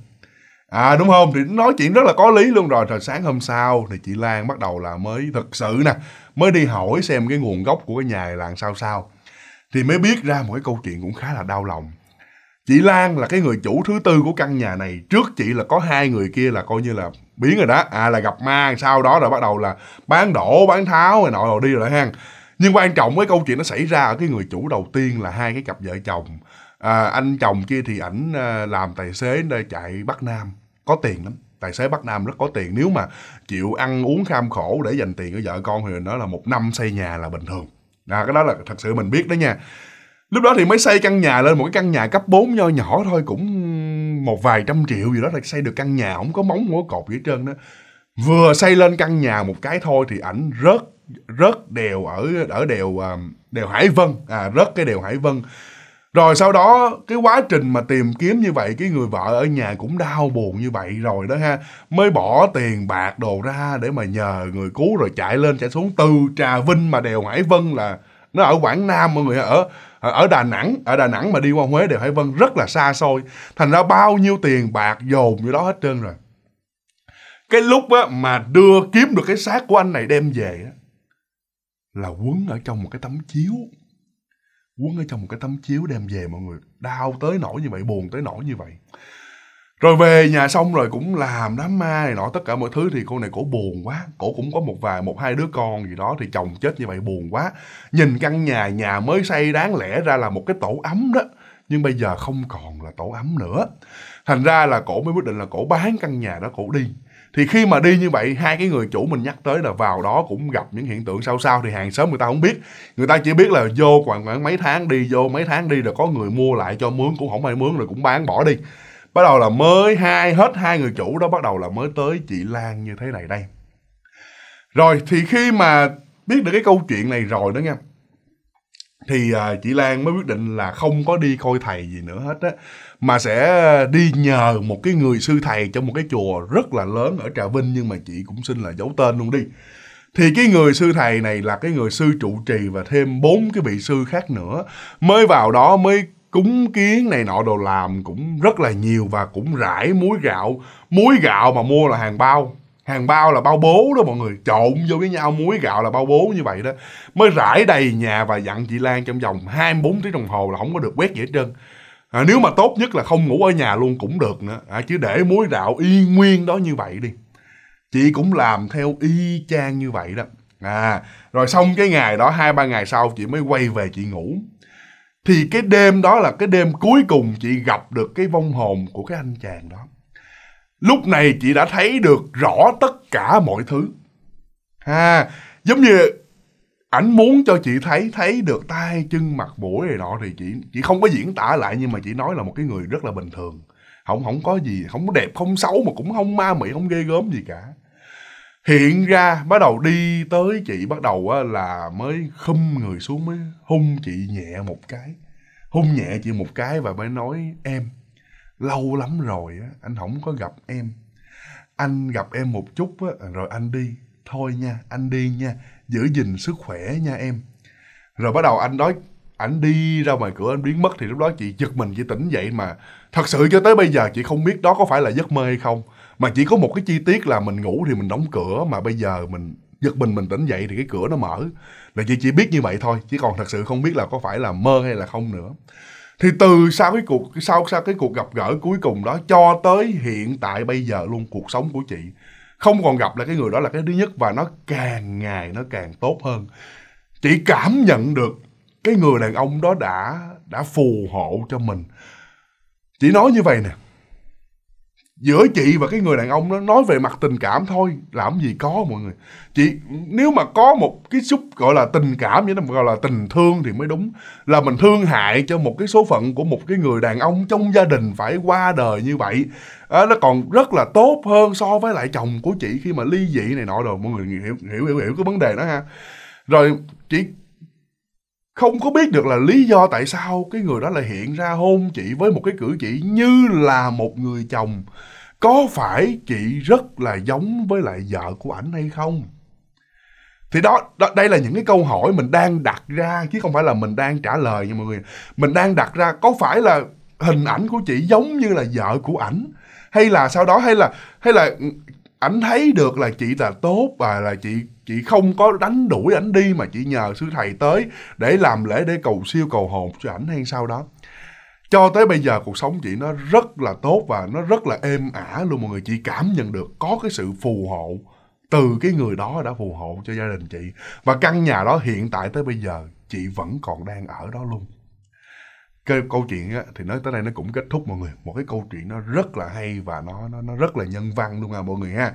à đúng không thì nói chuyện rất là có lý luôn rồi rồi sáng hôm sau thì chị Lan bắt đầu là mới thật sự nè mới đi hỏi xem cái nguồn gốc của cái nhà là sao sao thì mới biết ra một cái câu chuyện cũng khá là đau lòng chị Lan là cái người chủ thứ tư của căn nhà này trước chị là có hai người kia là coi như là biến rồi đó à là gặp ma sau đó rồi bắt đầu là bán đổ bán tháo rồi nọ rồi đi rồi hang nhưng quan trọng cái câu chuyện nó xảy ra ở cái người chủ đầu tiên là hai cái cặp vợ chồng à, anh chồng kia thì ảnh à, làm tài xế nơi chạy bắc nam có tiền lắm tài xế Bắc Nam rất có tiền nếu mà chịu ăn uống kham khổ để dành tiền cho vợ con thì nó là một năm xây nhà là bình thường à, cái đó là thật sự mình biết đó nha lúc đó thì mới xây căn nhà lên một cái căn nhà cấp 4 nho nhỏ thôi cũng một vài trăm triệu gì đó là xây được căn nhà không có móng không có cột gì hết trơn đó vừa xây lên căn nhà một cái thôi thì ảnh rớt rớt đèo ở ở đèo đèo Hải Vân à rớt cái đèo Hải Vân rồi sau đó cái quá trình mà tìm kiếm như vậy cái người vợ ở nhà cũng đau buồn như vậy rồi đó ha mới bỏ tiền bạc đồ ra để mà nhờ người cứu rồi chạy lên chạy xuống từ trà vinh mà đèo hải vân là nó ở quảng nam mọi người ở ở đà nẵng ở đà nẵng mà đi qua huế đèo hải vân rất là xa xôi thành ra bao nhiêu tiền bạc dồn như đó hết trơn rồi cái lúc á, mà đưa kiếm được cái xác của anh này đem về á, là quấn ở trong một cái tấm chiếu quấn ở trong một cái tấm chiếu đem về mọi người đau tới nỗi như vậy buồn tới nỗi như vậy rồi về nhà xong rồi cũng làm đám ma này nọ tất cả mọi thứ thì cô này cổ buồn quá cổ cũng có một vài một hai đứa con gì đó thì chồng chết như vậy buồn quá nhìn căn nhà nhà mới xây đáng lẽ ra là một cái tổ ấm đó nhưng bây giờ không còn là tổ ấm nữa thành ra là cổ mới quyết định là cổ bán căn nhà đó cổ đi thì khi mà đi như vậy hai cái người chủ mình nhắc tới là vào đó cũng gặp những hiện tượng sao sao thì hàng xóm người ta không biết người ta chỉ biết là vô khoảng khoảng mấy tháng đi vô mấy tháng đi rồi có người mua lại cho mướn cũng không ai mướn rồi cũng bán bỏ đi bắt đầu là mới hai hết hai người chủ đó bắt đầu là mới tới chị Lan như thế này đây rồi thì khi mà biết được cái câu chuyện này rồi đó nha thì à, chị Lan mới quyết định là không có đi coi thầy gì nữa hết á mà sẽ đi nhờ một cái người sư thầy trong một cái chùa rất là lớn ở trà vinh nhưng mà chị cũng xin là giấu tên luôn đi thì cái người sư thầy này là cái người sư trụ trì và thêm bốn cái vị sư khác nữa mới vào đó mới cúng kiến này nọ đồ làm cũng rất là nhiều và cũng rải muối gạo muối gạo mà mua là hàng bao hàng bao là bao bố đó mọi người trộn vô với nhau muối gạo là bao bố như vậy đó mới rải đầy nhà và dặn chị Lan trong vòng 24 tiếng đồng hồ là không có được quét gì hết trơn à, nếu mà tốt nhất là không ngủ ở nhà luôn cũng được nữa à, chứ để mối rạo y nguyên đó như vậy đi chị cũng làm theo y chang như vậy đó à rồi xong cái ngày đó hai ba ngày sau chị mới quay về chị ngủ thì cái đêm đó là cái đêm cuối cùng chị gặp được cái vong hồn của cái anh chàng đó lúc này chị đã thấy được rõ tất cả mọi thứ ha à, giống như ảnh muốn cho chị thấy thấy được tay chân mặt mũi này nọ thì chị chị không có diễn tả lại nhưng mà chị nói là một cái người rất là bình thường không không có gì không có đẹp không xấu mà cũng không ma mị không ghê gớm gì cả hiện ra bắt đầu đi tới chị bắt đầu á, là mới khum người xuống mới hung chị nhẹ một cái hung nhẹ chị một cái và mới nói em lâu lắm rồi á, anh không có gặp em anh gặp em một chút á, rồi anh đi thôi nha anh đi nha giữ gìn sức khỏe nha em rồi bắt đầu anh nói, ảnh đi ra ngoài cửa anh biến mất thì lúc đó chị giật mình chị tỉnh dậy mà thật sự cho tới bây giờ chị không biết đó có phải là giấc mơ hay không mà chỉ có một cái chi tiết là mình ngủ thì mình đóng cửa mà bây giờ mình giật mình mình tỉnh dậy thì cái cửa nó mở là chị chỉ biết như vậy thôi chứ còn thật sự không biết là có phải là mơ hay là không nữa thì từ sau cái cuộc sau sau cái cuộc gặp gỡ cuối cùng đó cho tới hiện tại bây giờ luôn cuộc sống của chị không còn gặp lại cái người đó là cái thứ nhất và nó càng ngày nó càng tốt hơn chỉ cảm nhận được cái người đàn ông đó đã đã phù hộ cho mình chỉ nói như vậy nè giữa chị và cái người đàn ông đó nói về mặt tình cảm thôi làm gì có mọi người chị nếu mà có một cái xúc gọi là tình cảm như nó gọi là tình thương thì mới đúng là mình thương hại cho một cái số phận của một cái người đàn ông trong gia đình phải qua đời như vậy à, nó còn rất là tốt hơn so với lại chồng của chị khi mà ly dị này nọ rồi mọi người hiểu hiểu hiểu hiểu cái vấn đề đó ha rồi chị không có biết được là lý do tại sao cái người đó lại hiện ra hôn chị với một cái cử chỉ như là một người chồng có phải chị rất là giống với lại vợ của ảnh hay không thì đó, đó đây là những cái câu hỏi mình đang đặt ra chứ không phải là mình đang trả lời nha mọi người mình đang đặt ra có phải là hình ảnh của chị giống như là vợ của ảnh hay là sau đó hay là hay là ảnh thấy được là chị là tốt và là chị chị không có đánh đuổi ảnh đi mà chị nhờ sư thầy tới để làm lễ để cầu siêu cầu hồn cho ảnh hay sao đó cho tới bây giờ cuộc sống chị nó rất là tốt và nó rất là êm ả luôn mọi người chị cảm nhận được có cái sự phù hộ từ cái người đó đã phù hộ cho gia đình chị và căn nhà đó hiện tại tới bây giờ chị vẫn còn đang ở đó luôn cái câu chuyện á, thì nói tới đây nó cũng kết thúc mọi người một cái câu chuyện nó rất là hay và nó nó, nó rất là nhân văn luôn à mọi người ha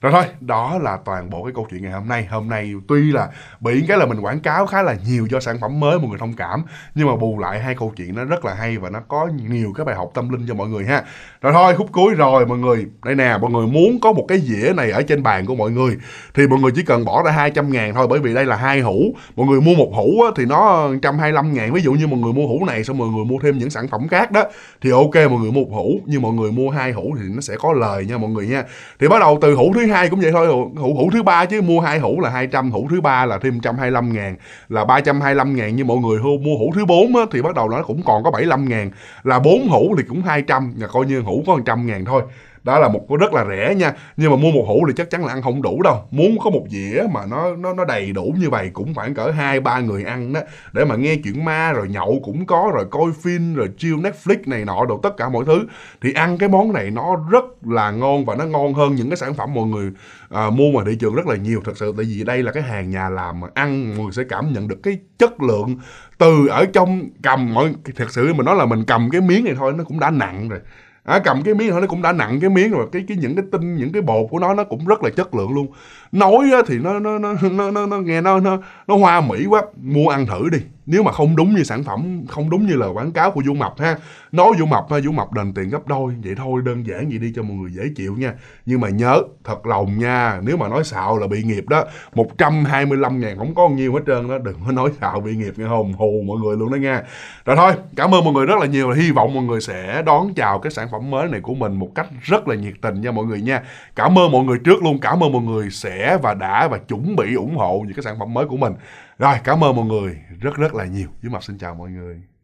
rồi thôi đó là toàn bộ cái câu chuyện ngày hôm nay hôm nay tuy là bị cái là mình quảng cáo khá là nhiều cho sản phẩm mới mọi người thông cảm nhưng mà bù lại hai câu chuyện nó rất là hay và nó có nhiều cái bài học tâm linh cho mọi người ha rồi thôi khúc cuối rồi mọi người đây nè mọi người muốn có một cái dĩa này ở trên bàn của mọi người thì mọi người chỉ cần bỏ ra 200 ngàn thôi bởi vì đây là hai hũ mọi người mua một hũ á, thì nó 125 ngàn ví dụ như mọi người mua hũ này xong mọi người mua thêm những sản phẩm khác đó thì ok mọi người mua một hũ nhưng mọi người mua hai hũ thì nó sẽ có lời nha mọi người nha thì bắt đầu từ hũ thứ hai hai cũng vậy thôi hũ hũ thứ ba chứ mua hai hũ là 200 hũ thứ ba là thêm 125 ngàn là 325 ngàn như mọi người mua hũ thứ bốn thì bắt đầu nó cũng còn có 75 ngàn là bốn hũ thì cũng 200 là coi như hũ có 100 ngàn thôi đó là một cái rất là rẻ nha nhưng mà mua một hũ thì chắc chắn là ăn không đủ đâu muốn có một dĩa mà nó nó nó đầy đủ như vậy cũng khoảng cỡ hai ba người ăn đó để mà nghe chuyện ma rồi nhậu cũng có rồi coi phim rồi chill netflix này nọ đồ tất cả mọi thứ thì ăn cái món này nó rất là ngon và nó ngon hơn những cái sản phẩm mọi người à, mua ngoài thị trường rất là nhiều thật sự tại vì đây là cái hàng nhà làm mà ăn mọi người sẽ cảm nhận được cái chất lượng từ ở trong cầm mọi thật sự mình nói là mình cầm cái miếng này thôi nó cũng đã nặng rồi à, cầm cái miếng thôi nó cũng đã nặng cái miếng rồi cái cái những cái tinh những cái bột của nó nó cũng rất là chất lượng luôn nói thì nó nó nó nó nó, nó nghe nó nó nó hoa mỹ quá mua ăn thử đi nếu mà không đúng như sản phẩm không đúng như lời quảng cáo của vũ mập ha nói vũ mập ha vũ mập đền tiền gấp đôi vậy thôi đơn giản vậy đi cho mọi người dễ chịu nha nhưng mà nhớ thật lòng nha nếu mà nói xạo là bị nghiệp đó 125 ngàn không có nhiêu hết trơn đó đừng có nói xạo bị nghiệp nghe không hù mọi người luôn đó nha rồi thôi cảm ơn mọi người rất là nhiều hy vọng mọi người sẽ đón chào cái sản phẩm mới này của mình một cách rất là nhiệt tình nha mọi người nha cảm ơn mọi người trước luôn cảm ơn mọi người sẽ và đã và chuẩn bị ủng hộ những cái sản phẩm mới của mình rồi cảm ơn mọi người rất rất là nhiều dưới mặt xin chào mọi người